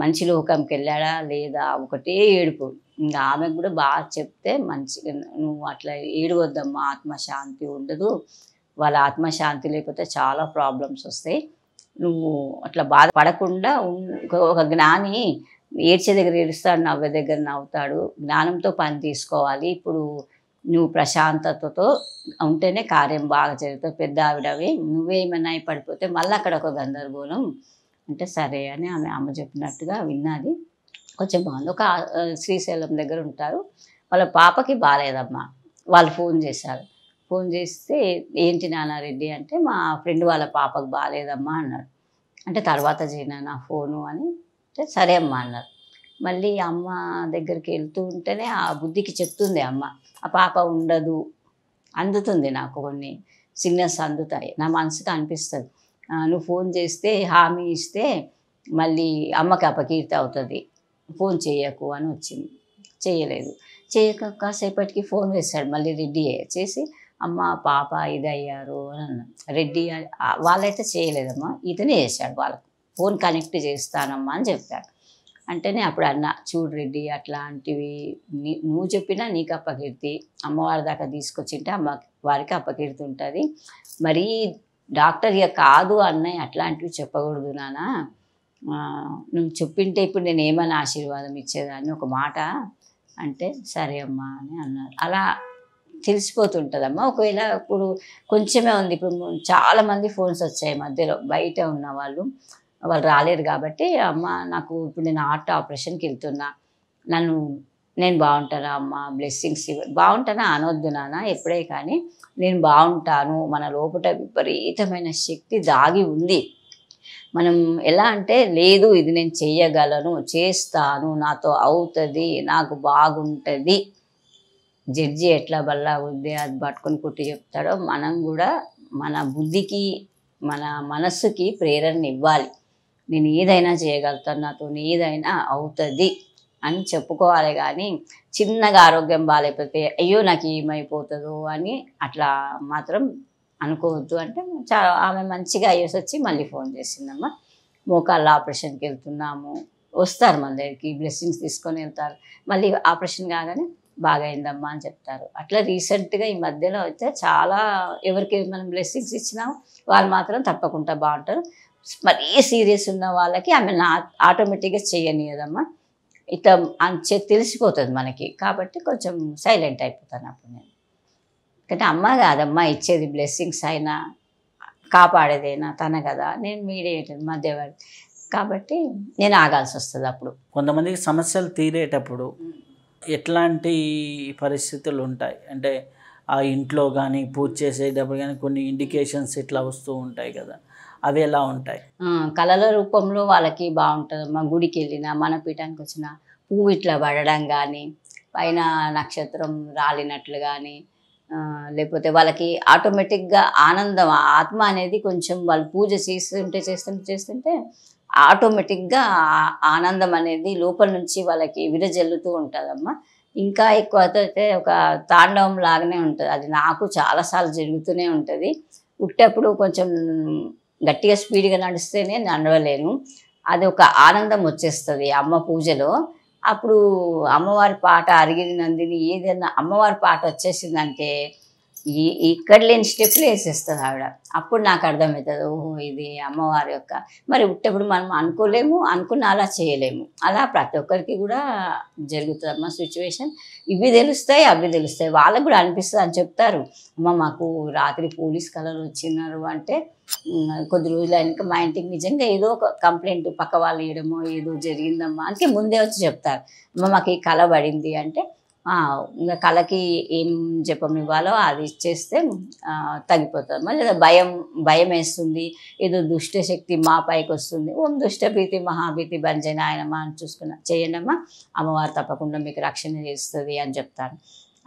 మంచి లోకంకి వెళ్ళాడా లేదా ఒకటే ఏడుపు ఇంకా ఆమెకు కూడా బాగా చెప్తే మంచిగా నువ్వు అట్లా ఏడవద్దమ్మా ఆత్మశాంతి ఉండదు వాళ్ళ ఆత్మశాంతి లేకపోతే చాలా ప్రాబ్లమ్స్ వస్తాయి నువ్వు అట్లా పడకుండా ఒక జ్ఞాని ఏడ్చే దగ్గర ఏడుస్తాడు నవ్వే దగ్గర నవ్వుతాడు జ్ఞానంతో పని తీసుకోవాలి ఇప్పుడు నువ్వు ప్రశాంతతతో ఉంటేనే కార్యం బాగా జరుగుతావు పెద్ద ఆవిడవి నువ్వేమైనా పడిపోతే మళ్ళీ అక్కడ ఒక గందరగోళం అంటే సరే అని ఆమె అమ్మ చెప్పినట్టుగా విన్నది కొంచెం బాగుంది ఒక శ్రీశైలం దగ్గర ఉంటారు వాళ్ళ పాపకి బాగాలేదమ్మా వాళ్ళు ఫోన్ చేశారు ఫోన్ చేస్తే ఏంటి నానారెడ్డి అంటే మా ఫ్రెండ్ వాళ్ళ పాపకు బాగాలేదమ్మా అన్నాడు అంటే తర్వాత చేయనా నా ఫోను అని అంటే సరే అమ్మా అన్నారు మళ్ళీ అమ్మ దగ్గరికి వెళ్తూ ఉంటేనే ఆ బుద్ధికి చెప్తుంది అమ్మ ఆ పాప ఉండదు అందుతుంది నాకు కొన్ని సిగ్నల్స్ అందుతాయి నా మనసుకు అనిపిస్తుంది నువ్వు ఫోన్ చేస్తే హామీ ఇస్తే మళ్ళీ అమ్మకి అపకీర్తి అవుతుంది ఫోన్ చేయకు అని వచ్చింది చేయలేదు చేయక కాసేపటికి ఫోన్ వేస్తాడు మళ్ళీ రెడీ చేసి అమ్మ పాప ఇది అయ్యారు అని రెడ్డి వాళ్ళైతే చేయలేదమ్మా ఇతనే చేశాడు వాళ్ళకు ఫోన్ కనెక్ట్ చేస్తానమ్మా అని చెప్పాడు అంటేనే అప్పుడు అన్న చూడు రెడ్డి అట్లాంటివి నీ నువ్వు చెప్పినా నీకు అప్పకీర్తి అమ్మవారి దాకా తీసుకొచ్చింటే అమ్మ వారికి అప్పకీర్తి ఉంటుంది మరీ డాక్టర్ ఇక కాదు అన్నయ్య అట్లాంటివి చెప్పకూడదు నానా నువ్వు చెప్పింటే ఇప్పుడు నేను ఏమైనా ఆశీర్వాదం ఇచ్చేదాన్ని ఒక మాట అంటే సరే అమ్మా అని అన్నారు అలా తెలిసిపోతుంటుందమ్మా ఒకవేళ ఇప్పుడు కొంచెమే ఉంది ఇప్పుడు చాలామంది ఫోన్స్ వచ్చాయి మధ్యలో బయట ఉన్న వాళ్ళు వాళ్ళు రాలేరు కాబట్టి అమ్మ నాకు ఇప్పుడు నేను హార్ట్ ఆపరేషన్కి వెళ్తున్నా నన్ను నేను బాగుంటానా అమ్మ బ్లెస్సింగ్స్ బాగుంటానా అనొద్దు నాన్న ఎప్పుడే కానీ నేను బాగుంటాను మన లోపల విపరీతమైన శక్తి దాగి ఉంది మనం ఎలా అంటే లేదు ఇది నేను చేయగలను చేస్తాను నాతో అవుతుంది నాకు బాగుంటుంది జడ్జి ఎట్లా బల్లా ఉంది అది పట్టుకొని కుట్టి చెప్తాడో మనం కూడా మన బుద్ధికి మన మనస్సుకి ప్రేరణ ఇవ్వాలి నేను ఏదైనా చేయగలుగుతాను నాతో ఏదైనా అవుతుంది అని చెప్పుకోవాలి కానీ చిన్నగా ఆరోగ్యం బాగాలేకపోతే అయ్యో నాకు ఏమైపోతుందో అని అట్లా మాత్రం అనుకోవద్దు అంటే చాలా ఆమె మంచిగా అయ్యేసి వచ్చి మళ్ళీ ఫోన్ చేసిందమ్మా మోకాళ్ళ ఆపరేషన్కి వెళ్తున్నాము వస్తారు మన దగ్గరికి బ్లెస్సింగ్స్ తీసుకొని వెళ్తారు మళ్ళీ ఆపరేషన్ కాగానే బాగా అయిందమ్మా అని చెప్తారు అట్లా రీసెంట్గా ఈ మధ్యలో అయితే చాలా ఎవరికి మనం బ్లెస్సింగ్స్ ఇచ్చినా వాళ్ళు మాత్రం తప్పకుండా బాగుంటారు మరీ సీరియస్ ఉన్న వాళ్ళకి ఆమె నా ఆటోమేటిక్గా చేయనియదమ్మా ఇత అని తెలిసిపోతుంది మనకి కాబట్టి కొంచెం సైలెంట్ అయిపోతాను అప్పుడు నేను ఎందుకంటే అమ్మ కాదమ్మా ఇచ్చేది బ్లెస్సింగ్స్ అయినా కాపాడేదైనా తన కదా నేను మీడియేటర్ మధ్యవాడి కాబట్టి నేను ఆగాల్సి వస్తుంది అప్పుడు కొంతమందికి సమస్యలు తీరేటప్పుడు ఎట్లాంటి పరిస్థితులు ఉంటాయి అంటే ఆ ఇంట్లో కానీ పూజ చేసేటప్పుడు కానీ కొన్ని ఇండికేషన్స్ ఇట్లా వస్తూ ఉంటాయి కదా అవి ఎలా ఉంటాయి కళల రూపంలో వాళ్ళకి బాగుంటుంది మా గుడికి వెళ్ళిన మన పీఠానికి వచ్చిన పువ్వు ఇట్లా పడడం కానీ పైన నక్షత్రం రాలినట్లు కానీ లేకపోతే వాళ్ళకి ఆటోమేటిక్గా ఆనందం ఆత్మ అనేది కొంచెం వాళ్ళు పూజ చేస్తుంటే చేస్తుంటే చేస్తుంటే ఆటోమేటిక్గా ఆనందం అనేది లోపల నుంచి వాళ్ళకి విరజల్లుతూ ఉంటుందమ్మా ఇంకా ఎక్కువ అయితే ఒక తాండవం లాగానే ఉంటుంది అది నాకు చాలాసార్లు జరుగుతూనే ఉంటుంది ఉట్టేప్పుడు కొంచెం గట్టిగా స్పీడ్గా నడిస్తేనే నడవలేను అది ఒక ఆనందం వచ్చేస్తుంది అమ్మ పూజలో అప్పుడు అమ్మవారి పాట అరిగిన నందిని ఏదైనా అమ్మవారి పాట వచ్చేసిందంటే ఈ ఇక్కడ లేని స్టెప్లు వేసేస్తుంది ఆవిడ అప్పుడు నాకు అర్థమవుతుంది ఓహో ఇది అమ్మవారి యొక్క మరి ఉట్టేప్పుడు మనం అనుకోలేము అనుకున్న అలా చేయలేము అలా ప్రతి ఒక్కరికి కూడా జరుగుతుంది అమ్మ సిచ్యువేషన్ ఇవి తెలుస్తాయి అవి తెలుస్తాయి వాళ్ళకు కూడా అనిపిస్తుంది అని చెప్తారు అమ్మ మాకు రాత్రి పోలీస్ కలర్ వచ్చినారు అంటే కొద్ది రోజులు అయినాక మా ఇంటికి నిజంగా ఏదో ఒక కంప్లైంట్ పక్క వాళ్ళు వేయడమో ఏదో జరిగిందమ్మా అందుకే ముందే వచ్చి చెప్తారు అమ్మ మాకు ఈ కళ పడింది అంటే ఇంకా కళకి ఏం జపం ఇవ్వాలో అది ఇచ్చేస్తే తగ్గిపోతుంది లేదా భయం భయం వేస్తుంది ఏదో దుష్టశక్తి మా పైకి వస్తుంది ఓం దుష్టభీతి మహాభీతి ఆయనమ్మా అని చూసుకున్నా చేయనమ్మా అమ్మవారు తప్పకుండా మీకు రక్షణ చేస్తుంది అని చెప్తాను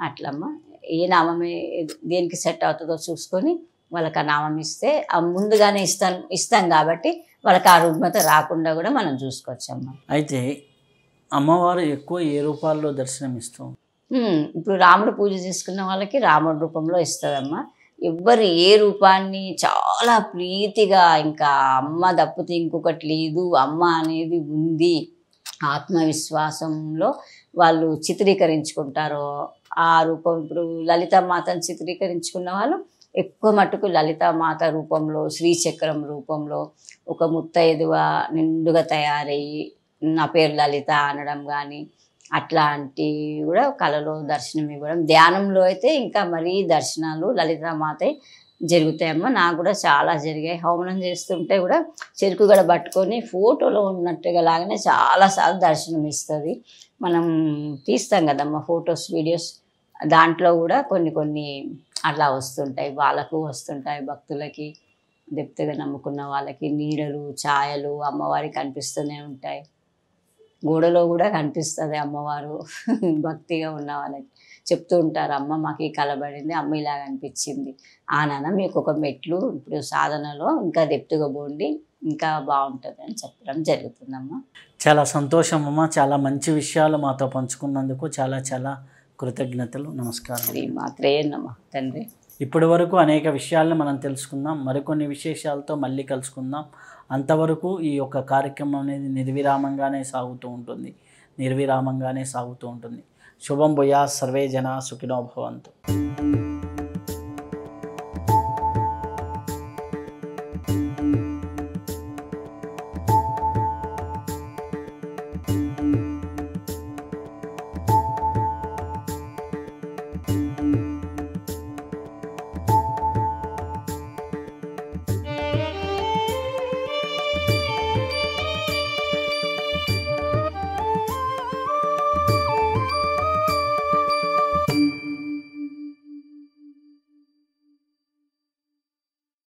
అట్లమ్మ ఏ నామమే దేనికి సెట్ అవుతుందో చూసుకొని వాళ్ళకి ఆ నామం ఇస్తే ముందుగానే ఇస్తాం ఇస్తాం కాబట్టి వాళ్ళకి ఆ రుగ్మత రాకుండా కూడా మనం చూసుకోవచ్చమ్మా అయితే అమ్మవారు ఎక్కువ ఏ రూపాల్లో దర్శనం ఇస్తాం ఇప్పుడు రాముడు పూజ చేసుకున్న వాళ్ళకి రాముడి రూపంలో ఇస్తుందమ్మా ఎవ్వరు ఏ రూపాన్ని చాలా ప్రీతిగా ఇంకా అమ్మ తప్పితే ఇంకొకటి లేదు అమ్మ అనేది ఉంది ఆత్మవిశ్వాసంలో వాళ్ళు చిత్రీకరించుకుంటారో ఆ రూపం ఇప్పుడు లలితామాతను చిత్రీకరించుకున్న వాళ్ళు ఎక్కువ మటుకు లలితామాత రూపంలో శ్రీచక్రం రూపంలో ఒక ముత్తైదువ నిండుగా తయారయ్యి నా పేరు లలిత అనడం కానీ అట్లాంటివి కూడా కళలో దర్శనం ఇవ్వడం ధ్యానంలో అయితే ఇంకా మరీ దర్శనాలు లలితామాత జరుగుతాయమ్మ నాకు కూడా చాలా జరిగాయి హోమనం చేస్తుంటే కూడా చెరుకు గడ పట్టుకొని ఫోటోలో ఉన్నట్టుగా లాగానే చాలాసార్లు దర్శనం ఇస్తుంది మనం తీస్తాం కదమ్మ ఫొటోస్ వీడియోస్ దాంట్లో కూడా కొన్ని కొన్ని అట్లా వస్తుంటాయి వాళ్ళకు వస్తుంటాయి భక్తులకి దెప్తగా నమ్ముకున్న వాళ్ళకి నీడలు ఛాయలు అమ్మవారికి కనిపిస్తూనే ఉంటాయి గోడలో కూడా కనిపిస్తుంది అమ్మవారు భక్తిగా ఉన్న వాళ్ళకి చెప్తూ ఉంటారు అమ్మ మాకు కలబడింది అమ్మ ఇలా అనిపించింది ఆ నాన్న మీకు ఒక మెట్లు ఇప్పుడు సాధనలో ఇంకా దెప్తుగా పోండి ఇంకా బాగుంటుంది అని చెప్పడం జరుగుతుందమ్మ చాలా సంతోషం అమ్మ చాలా మంచి విషయాలు మాతో పంచుకున్నందుకు చాలా చాలా కృతజ్ఞతలు నమస్కారం మాత్రే నమ్మ తండ్రి ఇప్పటి వరకు అనేక విషయాలను మనం తెలుసుకుందాం మరికొన్ని విశేషాలతో మళ్ళీ కలుసుకుందాం అంతవరకు ఈ యొక్క కార్యక్రమం అనేది నిర్విరామంగానే సాగుతూ ఉంటుంది నిర్విరామంగానే సాగుతూ ఉంటుంది శుభం భూయా సర్వే జన సుఖినో